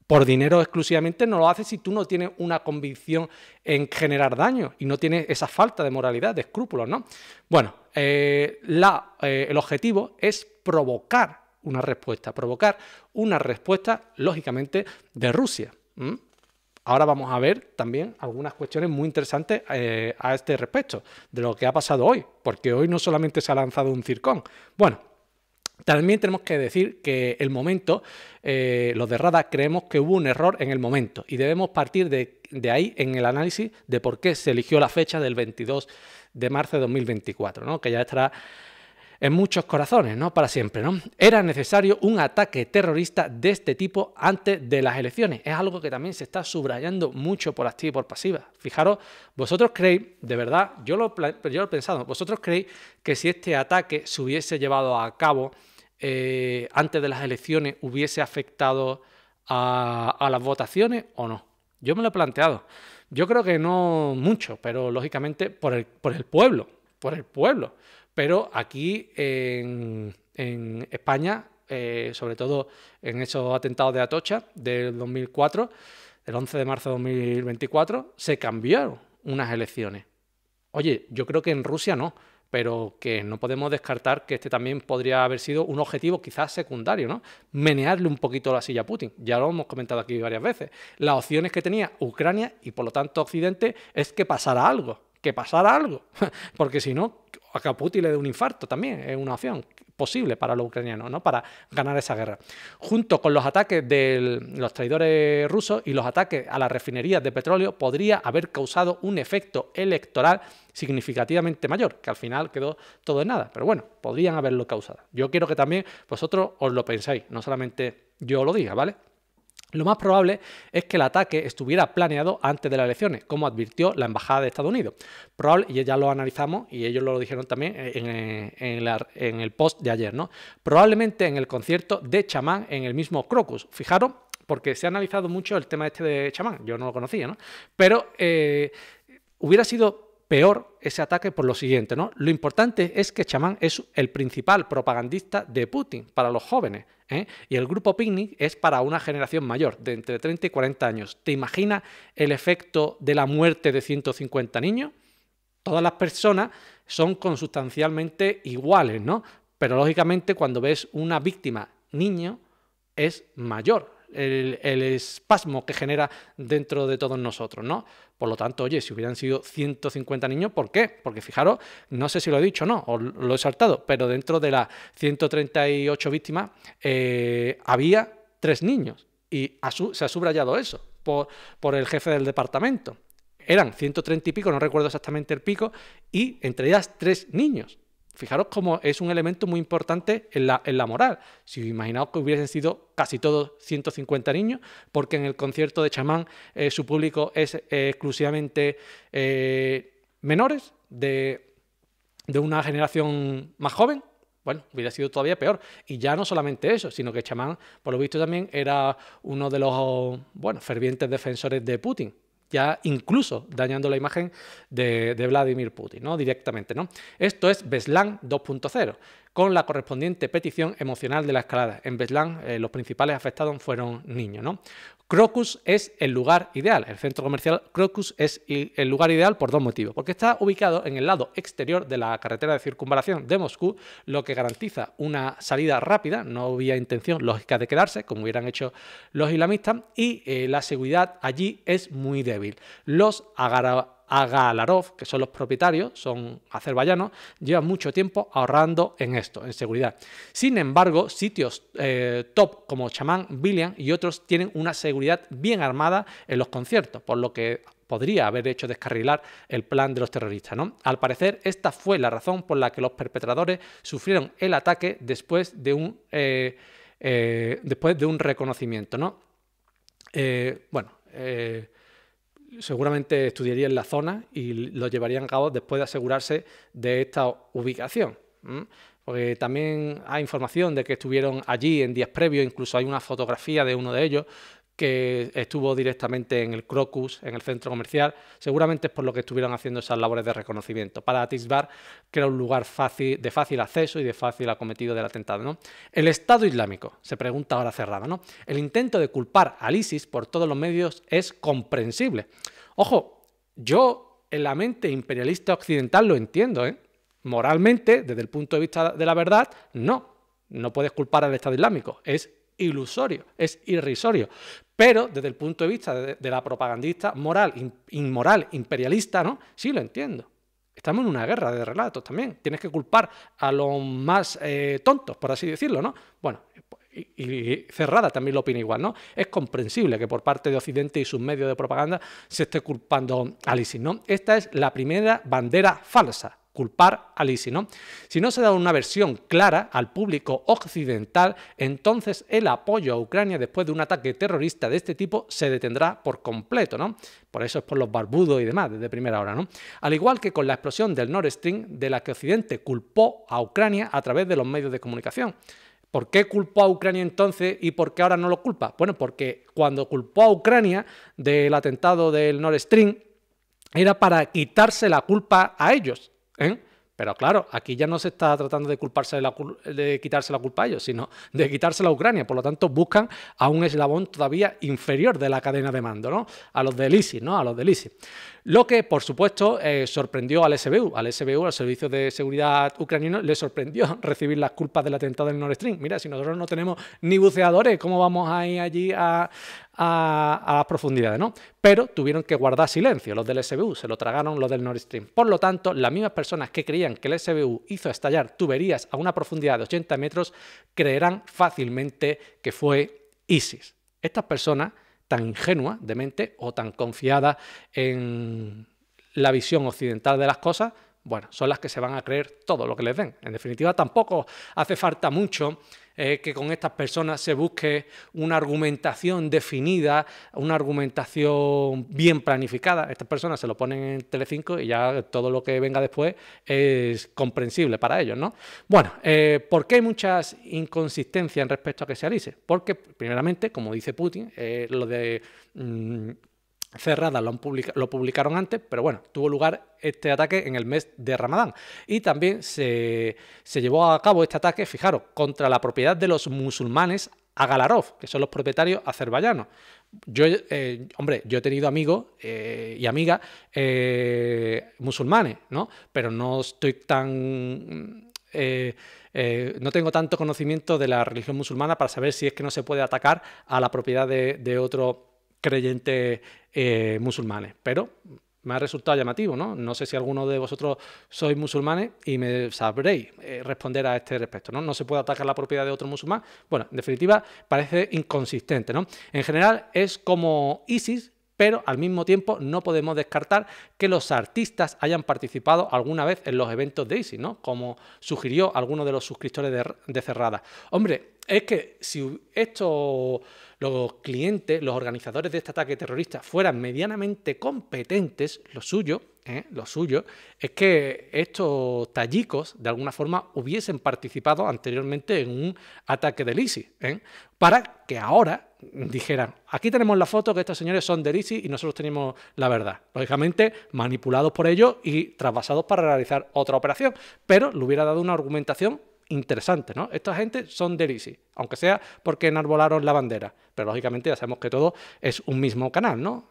Speaker 1: Por dinero exclusivamente no lo haces si tú no tienes una convicción en generar daño y no tienes esa falta de moralidad, de escrúpulos, ¿no? Bueno, eh, la, eh, el objetivo es provocar una respuesta, provocar una respuesta, lógicamente, de Rusia. Ahora vamos a ver también algunas cuestiones muy interesantes eh, a este respecto, de lo que ha pasado hoy, porque hoy no solamente se ha lanzado un circón. Bueno, también tenemos que decir que el momento, eh, los de Rada creemos que hubo un error en el momento y debemos partir de, de, ahí en el análisis de por qué se eligió la fecha del 22 de marzo de 2024, ¿no? que ya estará en muchos corazones, ¿no? Para siempre, ¿no? Era necesario un ataque terrorista de este tipo antes de las elecciones. Es algo que también se está subrayando mucho por activa y por pasiva. Fijaros, vosotros creéis, de verdad, yo lo, he pensado, vosotros creéis que si este ataque se hubiese llevado a cabo eh, antes de las elecciones, hubiese afectado a, las votaciones o no? Yo me lo he planteado. Yo creo que no mucho, pero lógicamente por el, por el pueblo, por el pueblo. Pero aquí en, España, eh, sobre todo en esos atentados de Atocha del 2004, el 11 de marzo de 2024, se cambiaron unas elecciones. Oye, yo creo que en Rusia no, pero que no podemos descartar que este también podría haber sido un objetivo quizás secundario, ¿no? Menearle un poquito la silla a Putin. Ya lo hemos comentado aquí varias veces. Las opciones que tenía Ucrania y por lo tanto Occidente es que pasara algo, que pasara algo, porque si no, a caputile un infarto también, es una opción posible para los ucranianos, ¿no? Para ganar esa guerra. Junto con los ataques de los traidores rusos y los ataques a las refinerías de petróleo, podría haber causado un efecto electoral significativamente mayor, que al final quedó todo en nada. Pero bueno, podrían haberlo causado. Yo quiero que también vosotros os lo pensáis, no solamente yo lo diga, ¿vale? Lo más probable es que el ataque estuviera planeado antes de las elecciones, como advirtió la Embajada de Estados Unidos. Probable, y ya lo analizamos y ellos lo dijeron también en, el post de ayer, ¿no? Probablemente en el concierto de chamán en el mismo Crocus. Fijaros, porque se ha analizado mucho el tema este de chamán, yo no lo conocía, ¿no? Pero eh, hubiera sido peor ese ataque por lo siguiente, ¿no? Lo importante es que Chamán es el principal propagandista de Putin para los jóvenes, ¿eh? y el grupo Picnic es para una generación mayor, de entre 30 y 40 años. ¿Te imaginas el efecto de la muerte de 150 niños? Todas las personas son consustancialmente iguales, ¿no? Pero lógicamente cuando ves una víctima niño es mayor, el, espasmo que genera dentro de todos nosotros, ¿no? Por lo tanto, oye, si hubieran sido 150 niños, ¿por qué? Porque fijaros, no sé si lo he dicho o no, o lo he saltado, pero dentro de las 138 víctimas eh, había tres niños y se ha subrayado eso por, por el jefe del departamento. Eran 130 y pico, no recuerdo exactamente el pico, y entre ellas tres niños. Fijaros cómo es un elemento muy importante en la, en la moral. Si imaginaos que hubiesen sido casi todos 150 niños, porque en el concierto de chamán eh, su público es eh, exclusivamente eh, menores de, una generación más joven, bueno, hubiera sido todavía peor. Y ya no solamente eso, sino que Chamán, por lo visto, también era uno de los bueno, fervientes defensores de Putin ya incluso dañando la imagen de, Vladimir Putin, ¿no? Directamente, ¿no? Esto es Beslan 2.0 con la correspondiente petición emocional de la escalada. En Beslan eh, los principales afectados fueron niños, ¿no? Crocus es el lugar ideal. El centro comercial Crocus es el lugar ideal por dos motivos. Porque está ubicado en el lado exterior de la carretera de circunvalación de Moscú, lo que garantiza una salida rápida. No había intención lógica de quedarse, como hubieran hecho los islamistas. Y eh, la seguridad allí es muy débil. Los agara Galarov, que son los propietarios, son azerbaiyanos, llevan mucho tiempo ahorrando en esto, en seguridad. Sin embargo, sitios eh, top como Chamán, Billian y otros tienen una seguridad bien armada en los conciertos, por lo que podría haber hecho descarrilar el plan de los terroristas. ¿no? Al parecer, esta fue la razón por la que los perpetradores sufrieron el ataque después de un, eh, eh, después de un reconocimiento. ¿no? bueno, seguramente estudiarían la zona y lo llevarían a cabo después de asegurarse de esta ubicación. Porque también hay información de que estuvieron allí en días previos, incluso hay una fotografía de uno de ellos que estuvo directamente en el Crocus, en el centro comercial. Seguramente es por lo que estuvieron haciendo esas labores de reconocimiento. Para Atisbar, que era un lugar fácil, de fácil acceso y de fácil acometido del atentado. El Estado Islámico, se pregunta ahora cerrada, ¿no? El intento de culpar al ISIS por todos los medios es comprensible. Ojo, yo en la mente imperialista occidental lo entiendo, ¿eh? Moralmente, desde el punto de vista de la verdad, no. No puedes culpar al Estado Islámico. Es ilusorio, es irrisorio. Pero desde el punto de vista de, la propagandista moral, inmoral, imperialista, ¿no? Sí lo entiendo. Estamos en una guerra de relatos también. Tienes que culpar a los más eh, tontos, por así decirlo, ¿no? Bueno, y, Cerrada también lo opina igual, ¿no? Es comprensible que por parte de Occidente y sus medios de propaganda se esté culpando a ISIS, ¿no? Esta es la primera bandera falsa culpar a Lisi, ¿no? Si no se da una versión clara al público occidental, entonces el apoyo a Ucrania después de un ataque terrorista de este tipo se detendrá por completo, ¿no? Por eso es por los barbudos y demás desde primera hora, ¿no? Al igual que con la explosión del Nord Stream, de la que Occidente culpó a Ucrania a través de los medios de comunicación. ¿Por qué culpó a Ucrania entonces y por qué ahora no lo culpa? Bueno, porque cuando culpó a Ucrania del atentado del Nord Stream, era para quitarse la culpa a ellos. ¿eh? Pero claro, aquí ya no se está tratando de, culparse de, quitarse la culpa a ellos, sino de quitarse la Ucrania. Por lo tanto, buscan a un eslabón todavía inferior de la cadena de mando, ¿no? A los del ISIS, ¿no? A los del ISIS. Lo que, por supuesto, eh, sorprendió al SBU. Al SBU, al Servicio de Seguridad Ucraniano, le sorprendió recibir las culpas del atentado del Nord Stream. Mira, si nosotros no tenemos ni buceadores, ¿cómo vamos a ir allí a, a las profundidades? ¿no? Pero tuvieron que guardar silencio los del SBU, se lo tragaron los del Nord Stream. Por lo tanto, las mismas personas que creían que el SBU hizo estallar tuberías a una profundidad de 80 metros creerán fácilmente que fue ISIS. Estas personas tan ingenua de mente o tan confiada en la visión occidental de las cosas, bueno, son las que se van a creer todo lo que les den. En definitiva, tampoco hace falta mucho eh, que con estas personas se busque una argumentación definida, una argumentación bien planificada. Estas personas se lo ponen en Telecinco y ya todo lo que venga después es comprensible para ellos, ¿no? Bueno, eh, ¿por qué hay muchas inconsistencias respecto a que se alise? Porque, primeramente, como dice Putin, eh, lo de... Mm, cerrada lo, publicaron antes, pero bueno, tuvo lugar este ataque en el mes de Ramadán. Y también se, llevó a cabo este ataque, fijaros, contra la propiedad de los musulmanes a Galarov, que son los propietarios azerbaiyanos. Yo, eh, hombre, yo he tenido amigos eh, y amigas eh, musulmanes, ¿no? Pero no estoy tan... no tengo tanto conocimiento de la religión musulmana para saber si es que no se puede atacar a la propiedad de, de otro creyentes eh, musulmanes. Pero me ha resultado llamativo, ¿no? No sé si alguno de vosotros sois musulmanes y me sabréis eh, responder a este respecto, ¿no? No se puede atacar la propiedad de otro musulmán. Bueno, en definitiva, parece inconsistente, ¿no? En general, es como ISIS pero al mismo tiempo no podemos descartar que los artistas hayan participado alguna vez en los eventos de ISIS, ¿no? Como sugirió alguno de los suscriptores de, Cerrada. Hombre, es que si esto los clientes, los organizadores de este ataque terrorista fueran medianamente competentes, lo suyo ¿eh? lo suyo, es que estos tallicos de alguna forma hubiesen participado anteriormente en un ataque del ISIS, ¿eh? para que ahora dijeran, aquí tenemos la foto que estos señores son del ISIS y nosotros tenemos la verdad. Lógicamente, manipulados por ellos y trasvasados para realizar otra operación, pero le hubiera dado una argumentación interesante, ¿no? Esta gente son del ISIS, aunque sea porque enarbolaron la bandera, pero lógicamente ya sabemos que todo es un mismo canal, ¿no?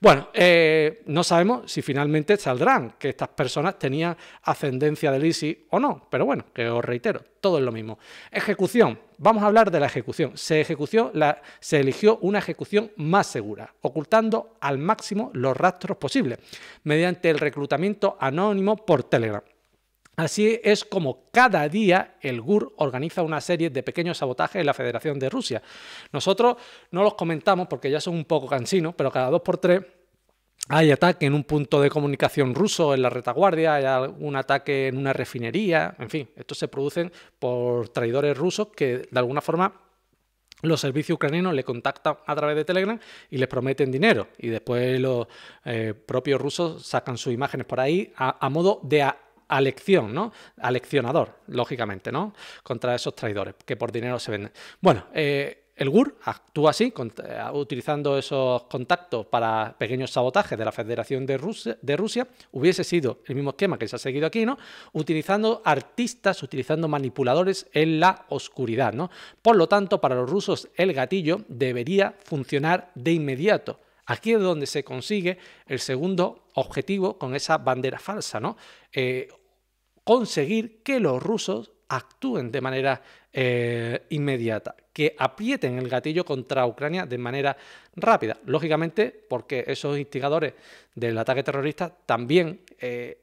Speaker 1: Bueno, eh, no sabemos si finalmente saldrán, que estas personas tenían ascendencia del ISIS o no, pero bueno, que os reitero, todo es lo mismo. Ejecución, vamos a hablar de la ejecución. Se, la, se eligió una ejecución más segura, ocultando al máximo los rastros posibles, mediante el reclutamiento anónimo por Telegram. Así es como cada día el GUR organiza una serie de pequeños sabotajes en la Federación de Rusia. Nosotros no los comentamos porque ya son un poco cansinos, pero cada dos por tres hay ataque en un punto de comunicación ruso en la retaguardia, hay un ataque en una refinería, en fin, estos se producen por traidores rusos que de alguna forma los servicios ucranianos le contactan a través de Telegram y les prometen dinero. Y después los eh, propios rusos sacan sus imágenes por ahí a, modo de lección, ¿no? Aleccionador, lógicamente, ¿no? Contra esos traidores que por dinero se venden. Bueno, eh, el GUR actúa así, eh, utilizando esos contactos para pequeños sabotajes de la Federación de Rusia, de Rusia, hubiese sido el mismo esquema que se ha seguido aquí, ¿no? Utilizando artistas, utilizando manipuladores en la oscuridad, ¿no? Por lo tanto, para los rusos el gatillo debería funcionar de inmediato. Aquí es donde se consigue el segundo objetivo con esa bandera falsa, ¿no? Eh, conseguir que los rusos actúen de manera eh, inmediata, que aprieten el gatillo contra Ucrania de manera rápida. Lógicamente, porque esos instigadores del ataque terrorista también eh,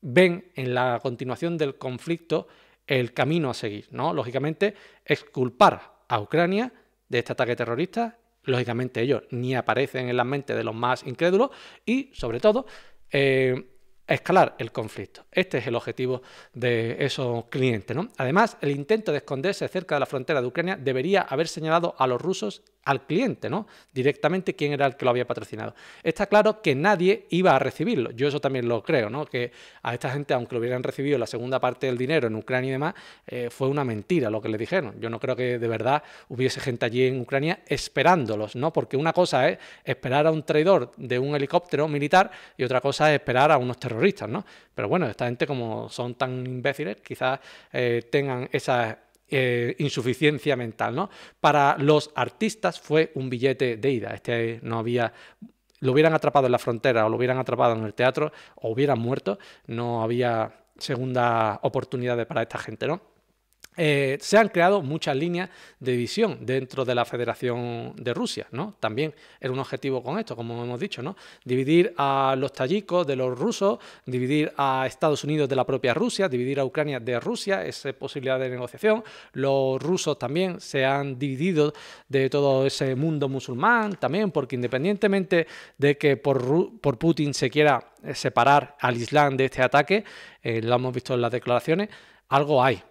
Speaker 1: ven en la continuación del conflicto el camino a seguir. ¿no? Lógicamente, exculpar a Ucrania de este ataque terrorista Lógicamente ellos ni aparecen en la mente de los más incrédulos y sobre todo eh, escalar el conflicto. Este es el objetivo de esos clientes. ¿no? Además, el intento de esconderse cerca de la frontera de Ucrania debería haber señalado a los rusos al cliente, ¿no? Directamente quién era el que lo había patrocinado. Está claro que nadie iba a recibirlo. Yo eso también lo creo, ¿no? Que a esta gente, aunque lo hubieran recibido la segunda parte del dinero en Ucrania y demás, eh, fue una mentira lo que le dijeron. Yo no creo que de verdad hubiese gente allí en Ucrania esperándolos, ¿no? Porque una cosa es esperar a un traidor de un helicóptero militar y otra cosa es esperar a unos terroristas terroristas, ¿no? Pero bueno, esta gente como son tan imbéciles, quizás eh, tengan esa eh, insuficiencia mental, ¿no? Para los artistas fue un billete de ida, este no había lo hubieran atrapado en la frontera o lo hubieran atrapado en el teatro o hubieran muerto, no había segunda oportunidad para esta gente, ¿no? Eh, se han creado muchas líneas de división dentro de la Federación de Rusia, ¿no? También era un objetivo con esto, como hemos dicho, ¿no? Dividir a los tayikos de los rusos, dividir a Estados Unidos de la propia Rusia, dividir a Ucrania de Rusia, esa posibilidad de negociación. Los rusos también se han dividido de todo ese mundo musulmán, también, porque independientemente de que por, Putin se quiera eh, separar al Islam de este ataque, eh, lo hemos visto en las declaraciones, algo hay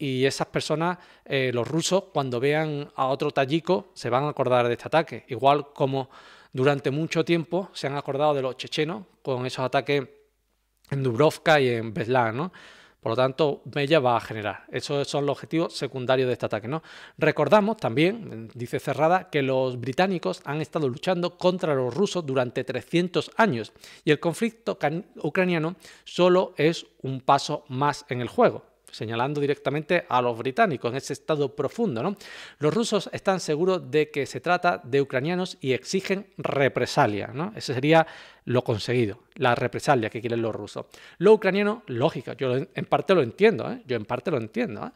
Speaker 1: y esas personas, eh, los rusos, cuando vean a otro tallico, se van a acordar de este ataque. Igual como durante mucho tiempo se han acordado de los chechenos con esos ataques en Dubrovka y en Beslan, ¿no? Por lo tanto, Bella va a generar. Esos son los objetivos secundarios de este ataque. ¿no? Recordamos también, dice Cerrada, que los británicos han estado luchando contra los rusos durante 300 años y el conflicto ucraniano solo es un paso más en el juego señalando directamente a los británicos en ese estado profundo. ¿no? Los rusos están seguros de que se trata de ucranianos y exigen represalia. ¿no? Ese sería lo conseguido, la represalia que quieren los rusos. Lo ucraniano, lógica, ¿eh? yo en parte lo entiendo, yo en parte lo entiendo.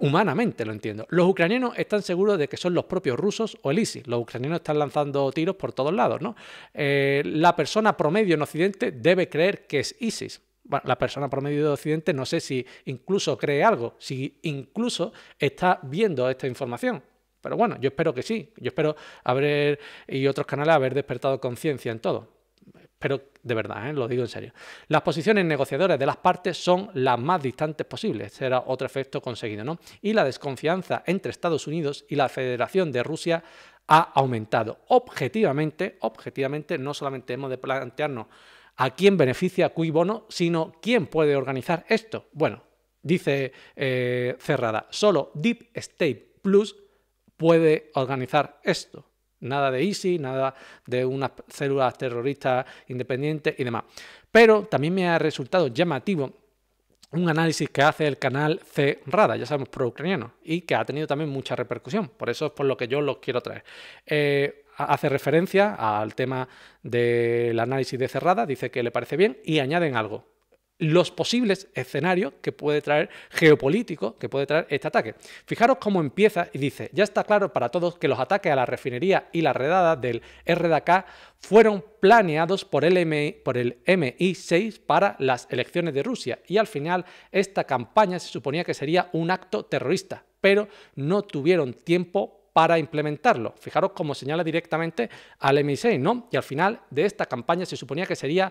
Speaker 1: Humanamente lo entiendo. Los ucranianos están seguros de que son los propios rusos o el ISIS. Los ucranianos están lanzando tiros por todos lados, ¿no? Eh, la persona promedio en Occidente debe creer que es ISIS la persona promedio de Occidente no sé si incluso cree algo, si incluso está viendo esta información. Pero bueno, yo espero que sí. Yo espero haber y otros canales haber despertado conciencia en todo. Pero de verdad, ¿eh? lo digo en serio. Las posiciones negociadoras de las partes son las más distantes posibles. Será era otro efecto conseguido, ¿no? Y la desconfianza entre Estados Unidos y la Federación de Rusia ha aumentado. Objetivamente, objetivamente, no solamente hemos de plantearnos a quién beneficia cui bono, sino quién puede organizar esto. Bueno, dice eh, Cerrada, solo Deep State Plus puede organizar esto. Nada de ISIS, nada de unas células terroristas independientes y demás. Pero también me ha resultado llamativo un análisis que hace el canal Cerrada, ya sabemos, pro-ucraniano, y que ha tenido también mucha repercusión. Por eso es por lo que yo los quiero traer. Eh, hace referencia al tema del análisis de cerrada, dice que le parece bien y añaden algo los posibles escenarios que puede traer geopolítico, que puede traer este ataque. Fijaros cómo empieza y dice, ya está claro para todos que los ataques a la refinería y la redada del RDK fueron planeados por el, MI, por el MI6 para las elecciones de Rusia y al final esta campaña se suponía que sería un acto terrorista, pero no tuvieron tiempo para implementarlo. Fijaros cómo señala directamente al MI6, ¿no? Y al final de esta campaña se suponía que sería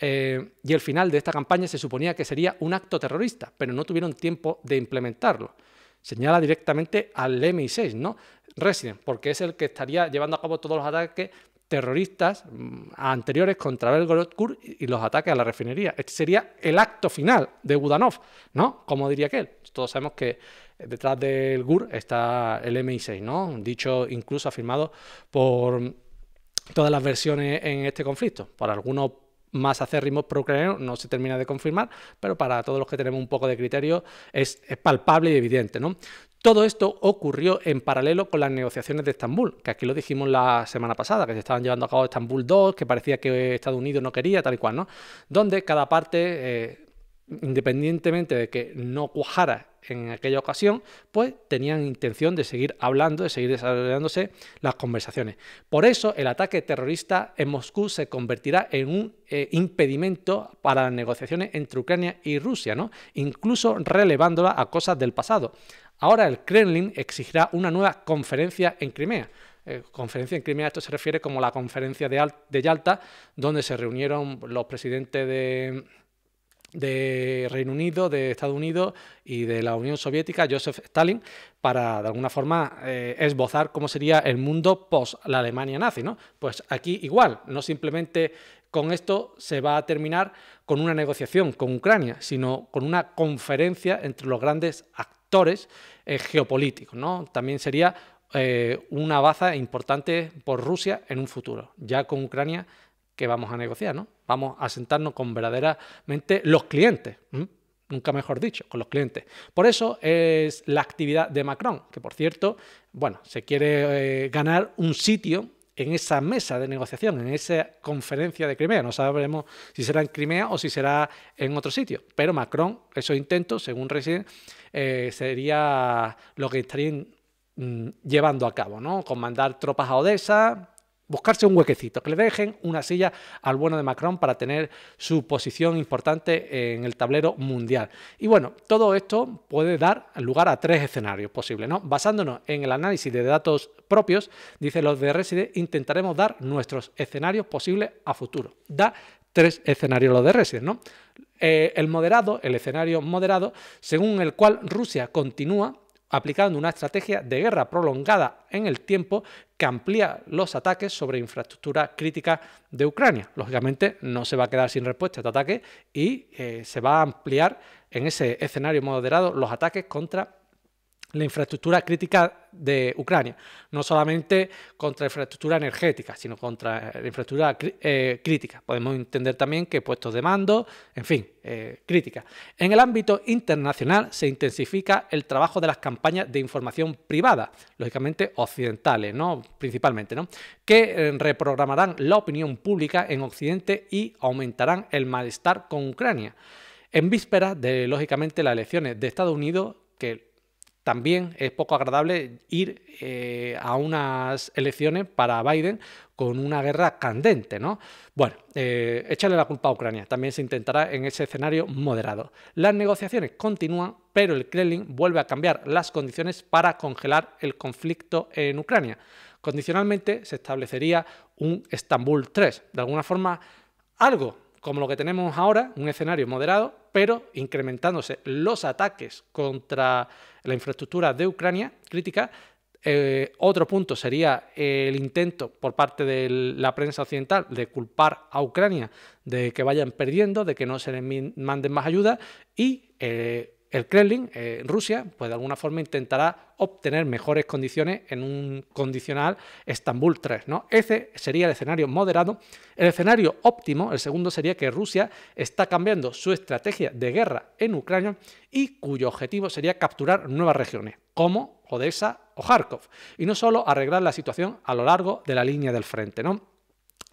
Speaker 1: eh, y el final de esta campaña se suponía que sería un acto terrorista, pero no tuvieron tiempo de implementarlo. Señala directamente al MI6, ¿no? Resident, porque es el que estaría llevando a cabo todos los ataques terroristas mm, anteriores contra Belgorod y los ataques a la refinería. Este sería el acto final de Budanov, ¿no? Como diría aquel. Todos sabemos que detrás del GUR está el MI6, ¿no? Dicho incluso afirmado por todas las versiones en este conflicto. Por algunos más acérrimos pro-ucranianos no se termina de confirmar, pero para todos los que tenemos un poco de criterio es palpable y evidente, ¿no? Todo esto ocurrió en paralelo con las negociaciones de Estambul, que aquí lo dijimos la semana pasada, que se estaban llevando a cabo Estambul 2, que parecía que Estados Unidos no quería, tal y cual, ¿no? Donde cada parte, eh, independientemente de que no cuajara en aquella ocasión, pues tenían intención de seguir hablando, de seguir desarrollándose las conversaciones. Por eso el ataque terrorista en Moscú se convertirá en un eh, impedimento para las negociaciones entre Ucrania y Rusia, ¿no? incluso relevándola a cosas del pasado. Ahora el Kremlin exigirá una nueva conferencia en Crimea. Eh, conferencia en Crimea, esto se refiere como la conferencia de, de Yalta, donde se reunieron los presidentes de, de Reino Unido, de Estados Unidos y de la Unión Soviética, Joseph Stalin, para de alguna forma eh, esbozar cómo sería el mundo post la Alemania nazi, ¿no? Pues aquí igual, no simplemente con esto se va a terminar con una negociación con Ucrania, sino con una conferencia entre los grandes actores Actores eh, geopolíticos. ¿no? También sería eh, una baza importante por Rusia en un futuro, ya con Ucrania que vamos a negociar, ¿no? Vamos a sentarnos con verdaderamente los clientes, nunca mejor dicho, con los clientes. Por eso es la actividad de Macron, que por cierto, bueno, se quiere eh, ganar un sitio en esa mesa de negociación, en esa conferencia de Crimea. No sabremos si será en Crimea o si será en otro sitio. Pero Macron, esos intentos, según recién, eh, sería lo que estarían mm, llevando a cabo, ¿no? Con mandar tropas a Odessa, buscarse un huequecito, que le dejen una silla al bueno de Macron para tener su posición importante en el tablero mundial. Y bueno, todo esto puede dar lugar a tres escenarios posibles, ¿no? Basándonos en el análisis de datos propios, dice los de Reside, intentaremos dar nuestros escenarios posibles a futuro. Da tres escenarios los de Reside, ¿no? Eh, el moderado, el escenario moderado, según el cual Rusia continúa aplicando una estrategia de guerra prolongada en el tiempo que amplía los ataques sobre infraestructura crítica de Ucrania. Lógicamente no se va a quedar sin respuesta este ataque y eh, se va a ampliar en ese escenario moderado los ataques contra la infraestructura crítica de Ucrania, no solamente contra infraestructura energética, sino contra eh, la infraestructura eh, crítica. Podemos entender también que puestos de mando, en fin, eh, crítica. En el ámbito internacional se intensifica el trabajo de las campañas de información privada, lógicamente occidentales, ¿no? principalmente, ¿no? que reprogramarán la opinión pública en Occidente y aumentarán el malestar con Ucrania. En vísperas de, lógicamente, las elecciones de Estados Unidos, que también es poco agradable ir eh, a unas elecciones para Biden con una guerra candente, ¿no? Bueno, eh, échale la culpa a Ucrania, también se intentará en ese escenario moderado. Las negociaciones continúan, pero el Kremlin vuelve a cambiar las condiciones para congelar el conflicto en Ucrania. Condicionalmente se establecería un Estambul 3, de alguna forma algo como lo que tenemos ahora, un escenario moderado, pero incrementándose los ataques contra la infraestructura de Ucrania crítica. Eh, otro punto sería el intento por parte de la prensa occidental de culpar a Ucrania de que vayan perdiendo, de que no se les manden más ayuda y eh, el Kremlin, eh, Rusia, pues de alguna forma intentará obtener mejores condiciones en un condicional Estambul 3. ¿no? Ese sería el escenario moderado. El escenario óptimo, el segundo, sería que Rusia está cambiando su estrategia de guerra en Ucrania y cuyo objetivo sería capturar nuevas regiones, como Odessa o Kharkov, y no solo arreglar la situación a lo largo de la línea del frente. ¿no?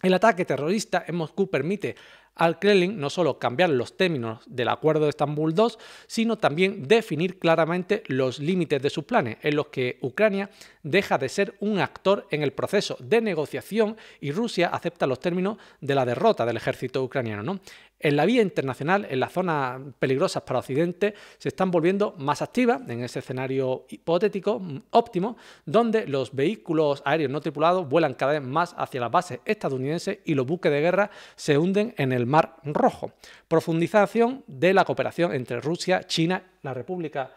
Speaker 1: El ataque terrorista en Moscú permite al Kremlin no solo cambiar los términos del Acuerdo de Estambul II, sino también definir claramente los límites de sus planes, en los que Ucrania deja de ser un actor en el proceso de negociación y Rusia acepta los términos de la derrota del ejército ucraniano. ¿no? en la vía internacional, en las zonas peligrosas para Occidente, se están volviendo más activas en ese escenario hipotético mm, óptimo, donde los vehículos aéreos no tripulados vuelan cada vez más hacia las bases estadounidenses y los buques de guerra se hunden en el Mar Rojo. Profundización de la cooperación entre Rusia, China, la República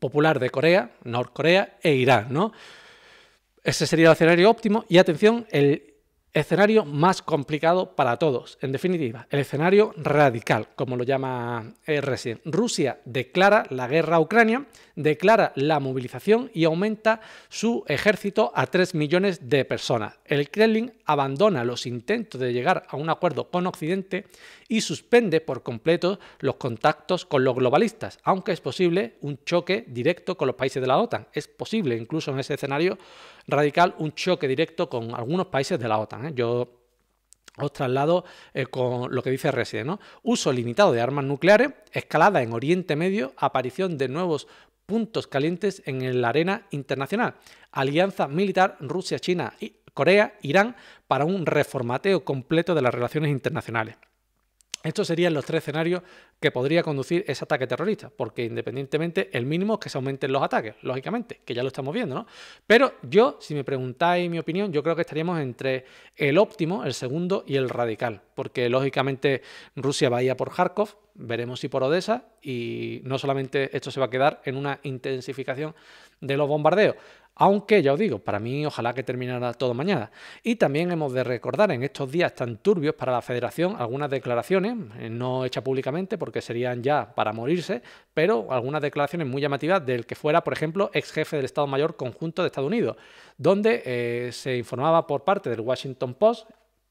Speaker 1: Popular de Corea, Norcorea e Irán, ¿no? Ese sería el escenario óptimo y atención, el Escenario más complicado para todos. En definitiva, el escenario radical, como lo llama eh, recién. Rusia declara la guerra a Ucrania, declara la movilización y aumenta su ejército a 3 millones de personas. El Kremlin abandona los intentos de llegar a un acuerdo con Occidente y suspende por completo los contactos con los globalistas, aunque es posible un choque directo con los países de la OTAN. Es posible incluso en ese escenario radical un choque directo con algunos países de la OTAN. ¿eh? Yo os traslado eh, con lo que dice Resident. ¿no? Uso limitado de armas nucleares, escalada en Oriente Medio, aparición de nuevos puntos calientes en la arena internacional, alianza militar Rusia-China y Corea, Irán, para un reformateo completo de las relaciones internacionales. Estos serían los tres escenarios que podría conducir ese ataque terrorista, porque independientemente el mínimo es que se aumenten los ataques, lógicamente, que ya lo estamos viendo, ¿no? Pero yo, si me preguntáis mi opinión, yo creo que estaríamos entre el óptimo, el segundo y el radical, porque lógicamente Rusia va a ir por Kharkov, veremos si por Odessa, y no solamente esto se va a quedar en una intensificación de los bombardeos. Aunque ya os digo, para mí ojalá que terminara todo mañana. Y también hemos de recordar en estos días tan turbios para la federación algunas declaraciones, eh, no hechas públicamente porque serían ya para morirse, pero algunas declaraciones muy llamativas del que fuera, por ejemplo, ex jefe del Estado Mayor Conjunto de Estados Unidos, donde eh, se informaba por parte del Washington Post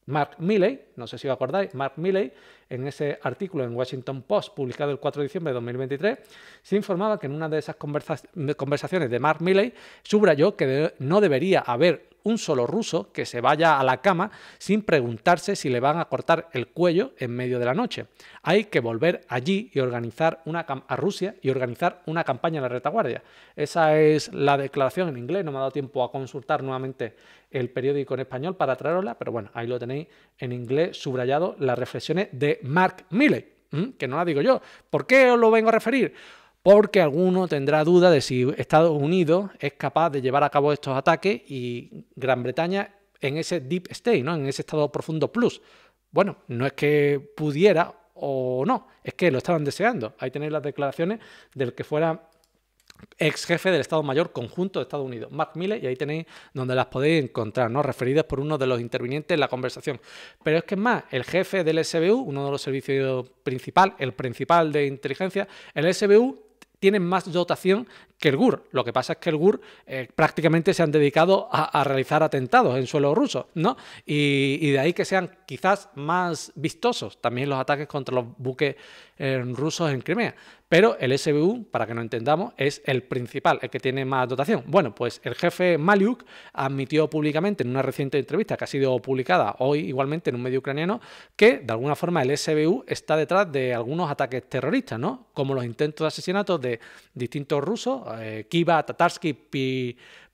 Speaker 1: Mark Milley, no sé si os acordáis, Mark Milley, en ese artículo en Washington Post publicado el 4 de diciembre de 2023, se informaba que en una de esas conversaciones de Mark Milley subrayó que no debería haber un solo ruso que se vaya a la cama sin preguntarse si le van a cortar el cuello en medio de la noche. Hay que volver allí y organizar una a Rusia y organizar una campaña en la retaguardia. Esa es la declaración en inglés, no me ha dado tiempo a consultar nuevamente el periódico en español para traerosla, pero bueno, ahí lo tenéis en inglés subrayado las reflexiones de Mark Milley, que no la digo yo. ¿Por qué os lo vengo a referir? porque alguno tendrá duda de si Estados Unidos es capaz de llevar a cabo estos ataques y Gran Bretaña en ese deep state, ¿no? en ese estado profundo plus. Bueno, no es que pudiera o no, es que lo estaban deseando. Ahí tenéis las declaraciones del que fuera ex jefe del Estado Mayor Conjunto de Estados Unidos, Mark Miller, y ahí tenéis donde las podéis encontrar, ¿no? referidas por uno de los intervinientes en la conversación. Pero es que es más, el jefe del SBU, uno de los servicios principal, el principal de inteligencia, el SBU tienen más dotación que el GUR. Lo que pasa es que el GUR eh, prácticamente se han dedicado a, realizar atentados en suelo ruso, ¿no? Y, de ahí que sean quizás más vistosos también los ataques contra los buques eh, rusos en Crimea. Pero el SBU, para que no entendamos, es el principal, el que tiene más dotación. Bueno, pues el jefe Maliuk admitió públicamente en una reciente entrevista que ha sido publicada hoy igualmente en un medio ucraniano que de alguna forma el SBU está detrás de algunos ataques terroristas, ¿no? Como los intentos de asesinato de distintos rusos, eh, Kiva, Tatarsky,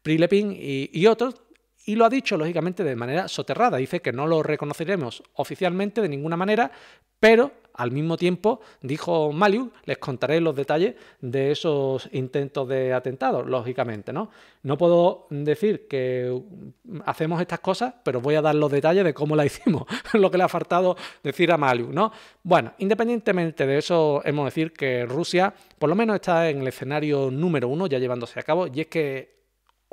Speaker 1: Prilepin y, y otros, y lo ha dicho, lógicamente, de manera soterrada. Dice que no lo reconoceremos oficialmente de ninguna manera, pero al mismo tiempo, dijo Maliu, les contaré los detalles de esos intentos de atentado, lógicamente, ¿no? No puedo decir que hacemos estas cosas, pero voy a dar los detalles de cómo la hicimos, lo que le ha faltado decir a Maliu, ¿no? Bueno, independientemente de eso, hemos de decir que Rusia por lo menos está en el escenario número uno ya llevándose a cabo, y es que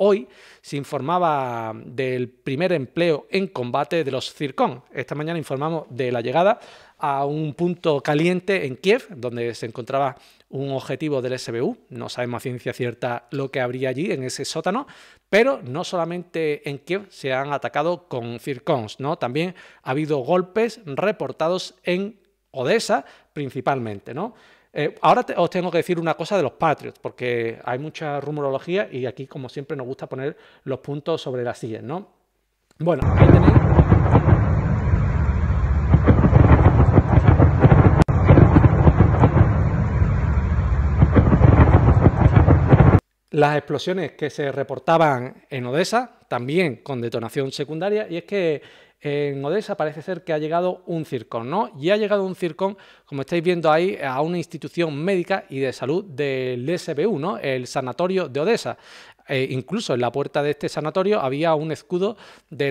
Speaker 1: Hoy se informaba del primer empleo en combate de los CIRCON. Esta mañana informamos de la llegada a un punto caliente en Kiev, donde se encontraba un objetivo del SBU. No sabemos a ciencia cierta lo que habría allí en ese sótano, pero no solamente en Kiev se han atacado con Fircons, ¿no? También ha habido golpes reportados en Odessa principalmente, ¿no? Eh, ahora os tengo que decir una cosa de los Patriots, porque hay mucha rumorología y aquí, como siempre, nos gusta poner los puntos sobre las sillas, ¿no? Bueno, las explosiones que se reportaban en Odessa, también con detonación secundaria, y es que en Odessa parece ser que ha llegado un circón, ¿no? Y ha llegado un circón, como estáis viendo ahí, a una institución médica y de salud del SBU, ¿no? El Sanatorio de Odessa. E incluso en la puerta de este sanatorio había un escudo de,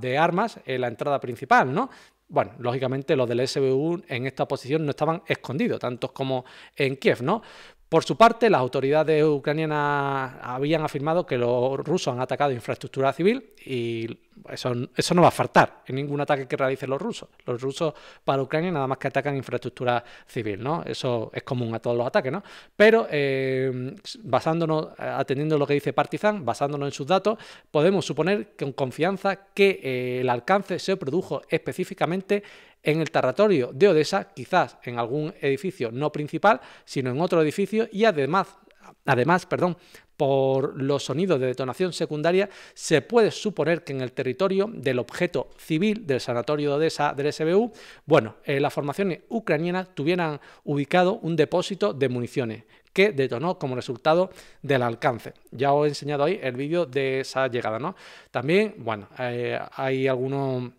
Speaker 1: de armas en la entrada principal, ¿no? Bueno, lógicamente los del SBU en esta posición no estaban escondidos, tantos como en Kiev, ¿no? Por su parte, las autoridades ucranianas habían afirmado que los rusos han atacado infraestructura civil y eso, no va a faltar en ningún ataque que realicen los rusos. Los rusos para Ucrania nada más que atacan infraestructura civil, ¿no? Eso es común a todos los ataques, ¿no? Pero eh, basándonos, atendiendo lo que dice Partizan, basándonos en sus datos, podemos suponer con confianza que eh, el alcance se produjo específicamente en el territorio de Odessa, quizás en algún edificio no principal, sino en otro edificio y además Además, perdón, por los sonidos de detonación secundaria, se puede suponer que en el territorio del objeto civil del sanatorio de Odessa del SBU, bueno, eh, las formaciones ucranianas tuvieran ubicado un depósito de municiones que detonó como resultado del alcance. Ya os he enseñado ahí el vídeo de esa llegada, ¿no? También, bueno, eh, hay algunos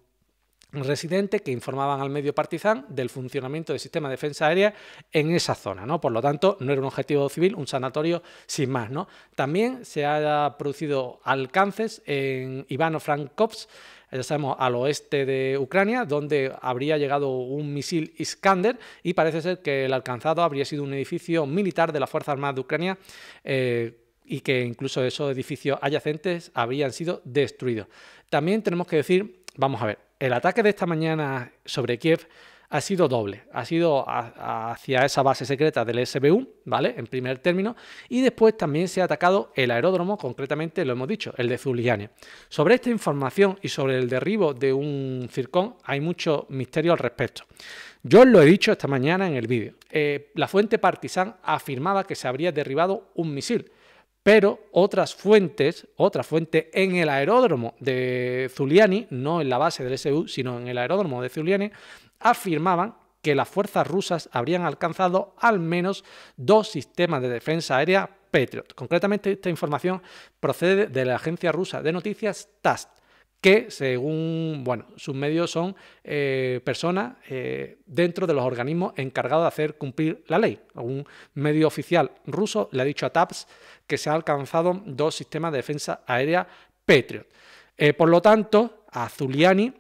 Speaker 1: ...residente que informaban al medio Partizan del funcionamiento del sistema de defensa aérea en esa zona, ¿no? Por lo tanto, no era un objetivo civil, un sanatorio sin más, ¿no? También se han producido alcances en Ivano-Frankovsk, ya sabemos, al oeste de Ucrania, donde habría llegado un misil Iskander y parece ser que el alcanzado habría sido un edificio militar de las Fuerzas Armadas de Ucrania eh, y que incluso esos edificios adyacentes habrían sido destruidos. También tenemos que decir Vamos a ver, el ataque de esta mañana sobre Kiev ha sido doble. Ha sido hacia esa base secreta del SBU, ¿vale? En primer término. Y después también se ha atacado el aeródromo, concretamente lo hemos dicho, el de Zuliane. Sobre esta información y sobre el derribo de un circón hay mucho misterio al respecto. Yo os lo he dicho esta mañana en el vídeo. Eh, la fuente Partizan afirmaba que se habría derribado un misil pero otras fuentes, otra fuente en el aeródromo de Zuliani, no en la base del SU, sino en el aeródromo de Zuliani, afirmaban que las fuerzas rusas habrían alcanzado al menos dos sistemas de defensa aérea Patriot. Concretamente, esta información procede de la agencia rusa de noticias TASS, que según bueno, sus medios son eh, personas eh, dentro de los organismos encargados de hacer cumplir la ley. Un medio oficial ruso le ha dicho a TAPS que se han alcanzado dos sistemas de defensa aérea Patriot. Eh, por lo tanto, a Zuliani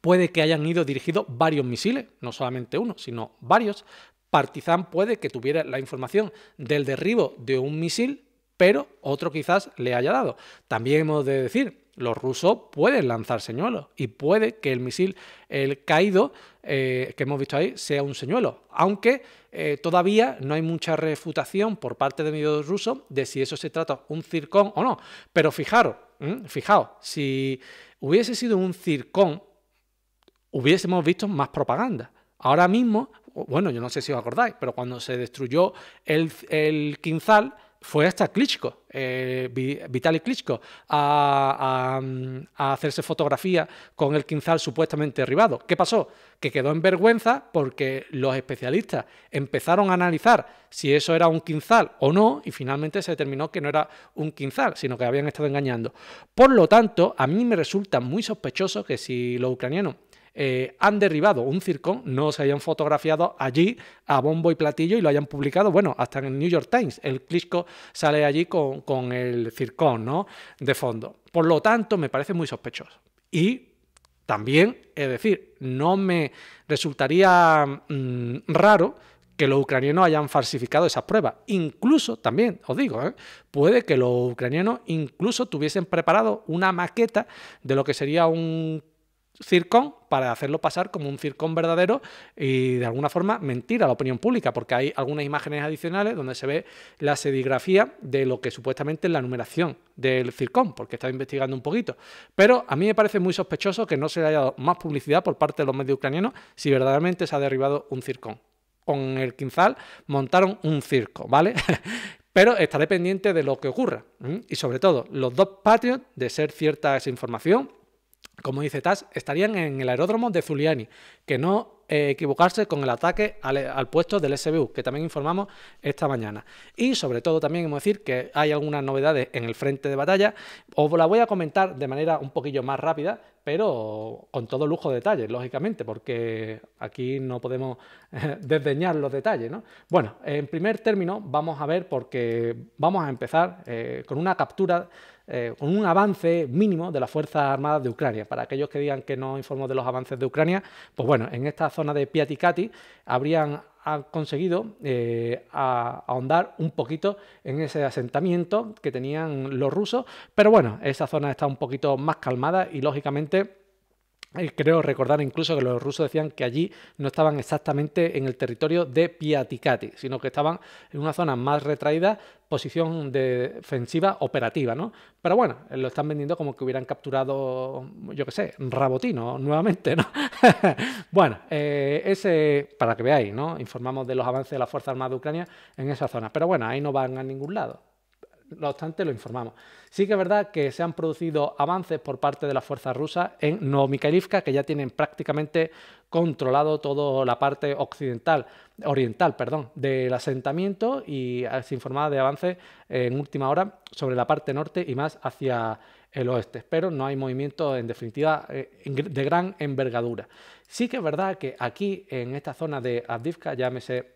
Speaker 1: puede que hayan ido dirigidos varios misiles, no solamente uno, sino varios. Partizan puede que tuviera la información del derribo de un misil, pero otro quizás le haya dado. También hemos de decir los rusos pueden lanzar señuelos y puede que el misil el caído eh, que hemos visto ahí sea un señuelo, aunque eh, todavía no hay mucha refutación por parte de medios rusos de si eso se trata un circón o no. Pero fijaros, fijaos, si hubiese sido un circón, hubiésemos visto más propaganda. Ahora mismo, bueno, yo no sé si os acordáis, pero cuando se destruyó el, el Quinzal, fue hasta Klitschko, eh, Vitaly Klitschko, a, hacerse fotografía con el quinzal supuestamente derribado. ¿Qué pasó? Que quedó en vergüenza porque los especialistas empezaron a analizar si eso era un quinzal o no y finalmente se determinó que no era un quinzal, sino que habían estado engañando. Por lo tanto, a mí me resulta muy sospechoso que si los ucranianos eh, han derribado un circón, no se hayan fotografiado allí a bombo y platillo y lo hayan publicado, bueno, hasta en el New York Times. El Klitschko sale allí con, el circón, ¿no? De fondo. Por lo tanto, me parece muy sospechoso. Y también, es decir, no me resultaría mm, raro que los ucranianos hayan falsificado esas pruebas. Incluso, también os digo, ¿eh? puede que los ucranianos incluso tuviesen preparado una maqueta de lo que sería un circón para hacerlo pasar como un circón verdadero y de alguna forma mentir a la opinión pública, porque hay algunas imágenes adicionales donde se ve la sedigrafía de lo que supuestamente es la numeración del circón, porque está investigando un poquito. Pero a mí me parece muy sospechoso que no se haya dado más publicidad por parte de los medios ucranianos si verdaderamente se ha derribado un circón. Con el quinzal montaron un circo, ¿vale? pero estaré pendiente de lo que ocurra. Y sobre todo, los dos patrios, de ser cierta esa información, como dice Tas, estarían en el aeródromo de Zuliani, que no eh, equivocarse con el ataque al, puesto del SBU, que también informamos esta mañana. Y sobre todo también hemos decir que hay algunas novedades en el frente de batalla. Os la voy a comentar de manera un poquillo más rápida, pero con todo lujo de detalles, lógicamente, porque aquí no podemos eh, desdeñar los detalles. ¿no? Bueno, en primer término vamos a ver porque vamos a empezar eh, con una captura, eh, con un avance mínimo de las Fuerzas Armadas de Ucrania. Para aquellos que digan que no informo de los avances de Ucrania, pues bueno, en esta zona de Piatikati habrían ha conseguido eh, ahondar un poquito en ese asentamiento que tenían los rusos, pero bueno, esa zona está un poquito más calmada y lógicamente Creo recordar incluso que los rusos decían que allí no estaban exactamente en el territorio de Piaticati, sino que estaban en una zona más retraída, posición defensiva operativa, ¿no? Pero bueno, lo están vendiendo como que hubieran capturado, yo qué sé, Rabotino nuevamente, ¿no? bueno, eh, ese, para que veáis, ¿no? Informamos de los avances de la Fuerza Armada de Ucrania en esa zona. Pero bueno, ahí no van a ningún lado. No obstante, lo informamos. Sí que es verdad que se han producido avances por parte de las fuerzas rusas en Novomikhailivka, que ya tienen prácticamente controlado toda la parte occidental, oriental, perdón, del asentamiento y se informaba de avances en última hora sobre la parte norte y más hacia el oeste, pero no hay movimiento en definitiva eh, de gran envergadura. Sí que es verdad que aquí, en esta zona de Avdivka, llámese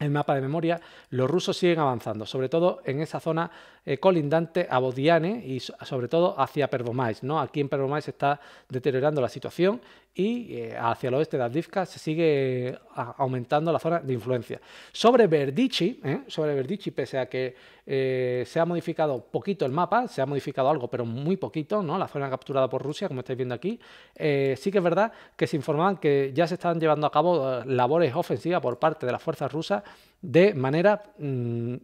Speaker 1: el mapa de memoria, los rusos siguen avanzando, sobre todo en esa zona eh, colindante a Bodiane y sobre todo hacia Pervomais. ¿no? Aquí en Pervomais se está deteriorando la situación y eh, hacia el oeste de Avdivka se sigue eh, aumentando la zona de influencia. Sobre Verdici, sobre pese a que se ha modificado poquito el mapa, se ha modificado algo, pero muy poquito, ¿no? la zona capturada por Rusia, como estáis viendo aquí, sí que es verdad que se informaban que ya se estaban llevando a cabo labores ofensivas por parte de las fuerzas rusas de manera... Mm,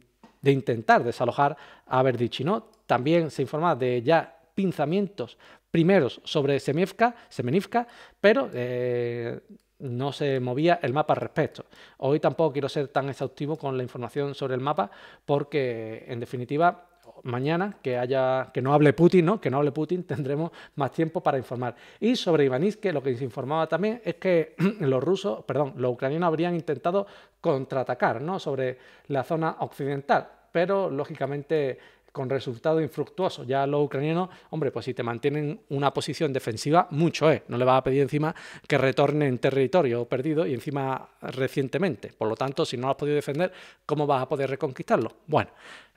Speaker 1: de intentar desalojar a Berdichino... También se informa de ya pinzamientos primeros sobre Semivka, Semenivka, pero eh, no se movía el mapa al respecto. Hoy tampoco quiero ser tan exhaustivo con la información sobre el mapa porque, en definitiva, mañana, que, haya, que no hable Putin, ¿no? que no hable Putin, tendremos más tiempo para informar. Y sobre Ivaniske, lo que se informaba también es que los rusos, perdón, los ucranianos habrían intentado contraatacar ¿no? sobre la zona occidental, pero lógicamente con resultado infructuoso. Ya los ucranianos, hombre, pues si te mantienen una posición defensiva, mucho es. ¿eh? No le vas a pedir encima que retorne en territorio perdido y encima recientemente. Por lo tanto, si no lo has podido defender, ¿cómo vas a poder reconquistarlo? Bueno,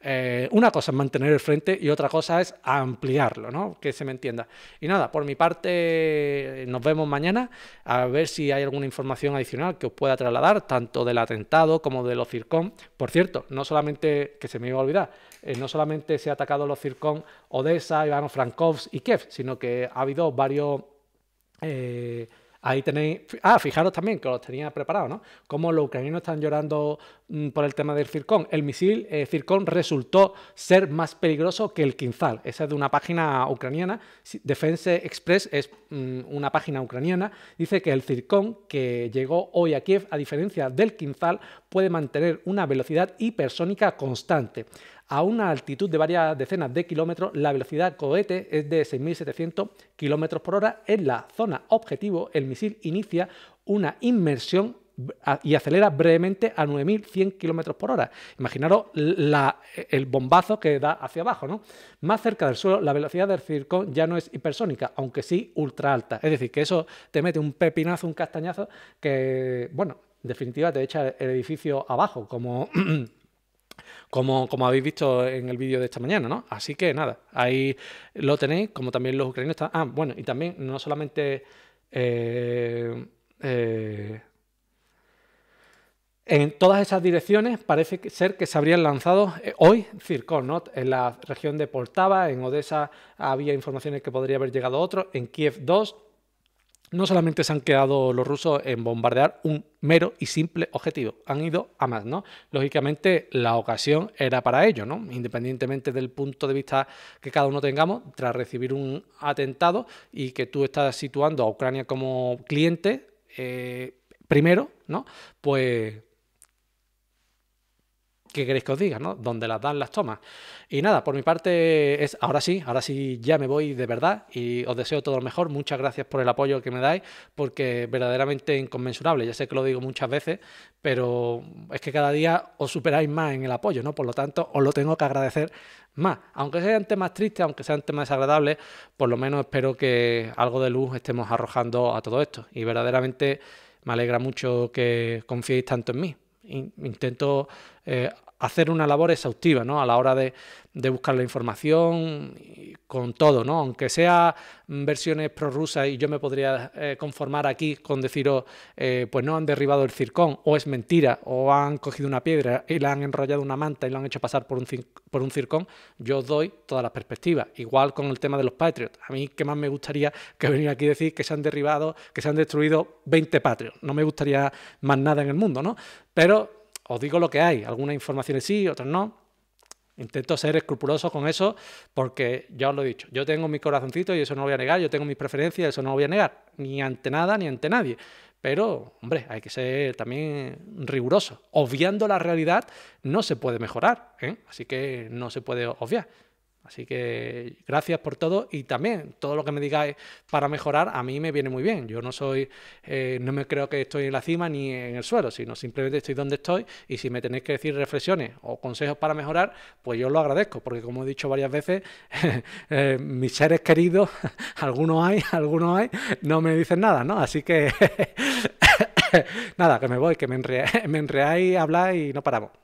Speaker 1: eh, una cosa es mantener el frente y otra cosa es ampliarlo, ¿no? Que se me entienda. Y nada, por mi parte, nos vemos mañana a ver si hay alguna información adicional que os pueda trasladar, tanto del atentado como de los circón. Por cierto, no solamente que se me iba a olvidar, eh, no solamente se ha atacado los circón Odessa, ivano Frankovs y Kiev, sino que ha habido varios... Eh, ahí tenéis. Ah, fijaros también que los tenía preparado, ¿no? Como los ucranianos están llorando mm, por el tema del circón. El misil eh, resultó ser más peligroso que el quinzal. Esa es de una página ucraniana. Defense Express es mm, una página ucraniana. Dice que el circón que llegó hoy a Kiev, a diferencia del quinzal, puede mantener una velocidad hipersónica constante. A una altitud de varias decenas de kilómetros, la velocidad cohete es de 6.700 kilómetros por hora. En la zona objetivo, el misil inicia una inmersión y acelera brevemente a 9.100 km por hora. Imaginaros el bombazo que da hacia abajo. ¿no? Más cerca del suelo, la velocidad del circo ya no es hipersónica, aunque sí ultra alta. Es decir, que eso te mete un pepinazo, un castañazo, que, bueno, en definitiva te echa el edificio abajo, como como, habéis visto en el vídeo de esta mañana, ¿no? Así que nada, ahí lo tenéis, como también los ucranianos están... Ah, bueno, y también no solamente... Eh, eh, en todas esas direcciones parece ser que se habrían lanzado eh, hoy Circon, ¿no? en la región de Portava, en Odessa había informaciones que podría haber llegado otro, en Kiev 2, no solamente se han quedado los rusos en bombardear un mero y simple objetivo, han ido a más, ¿no? Lógicamente la ocasión era para ello, ¿no? Independientemente del punto de vista que cada uno tengamos, tras recibir un atentado y que tú estás situando a Ucrania como cliente, eh, primero, ¿no? Pues ¿qué queréis que os diga? ¿no? Donde las dan las tomas. Y nada, por mi parte es ahora sí, ahora sí ya me voy de verdad y os deseo todo lo mejor. Muchas gracias por el apoyo que me dais porque verdaderamente inconmensurable. Ya sé que lo digo muchas veces, pero es que cada día os superáis más en el apoyo, ¿no? Por lo tanto, os lo tengo que agradecer más. Aunque sean temas triste, aunque sean temas desagradables, por lo menos espero que algo de luz estemos arrojando a todo esto. Y verdaderamente me alegra mucho que confiéis tanto en mí. Intento eh, hacer una labor exhaustiva ¿no? a la hora de, buscar la información con todo, ¿no? aunque sea versiones prorrusas y yo me podría eh, conformar aquí con deciros, eh, pues no han derribado el circón, o es mentira, o han cogido una piedra y la han enrollado una manta y lo han hecho pasar por un, por un circón, yo os doy todas las perspectivas. Igual con el tema de los Patriots. A mí, ¿qué más me gustaría que venir aquí a decir que se han derribado, que se han destruido 20 Patriots? No me gustaría más nada en el mundo, ¿no? Pero os digo lo que hay. Algunas informaciones sí, otras no. Intento ser escrupuloso con eso porque ya os lo he dicho, yo tengo mi corazoncito y eso no lo voy a negar, yo tengo mis preferencias y eso no lo voy a negar, ni ante nada ni ante nadie. Pero, hombre, hay que ser también riguroso. Obviando la realidad no se puede mejorar, ¿eh? así que no se puede obviar. Así que gracias por todo y también todo lo que me digáis para mejorar a mí me viene muy bien. Yo no soy, eh, no me creo que estoy en la cima ni en el suelo, sino simplemente estoy donde estoy y si me tenéis que decir reflexiones o consejos para mejorar, pues yo lo agradezco, porque como he dicho varias veces, eh, mis seres queridos, algunos hay, algunos hay, no me dicen nada, ¿no? Así que nada, que me voy, que me, enreáis me enreáis, habláis y no paramos.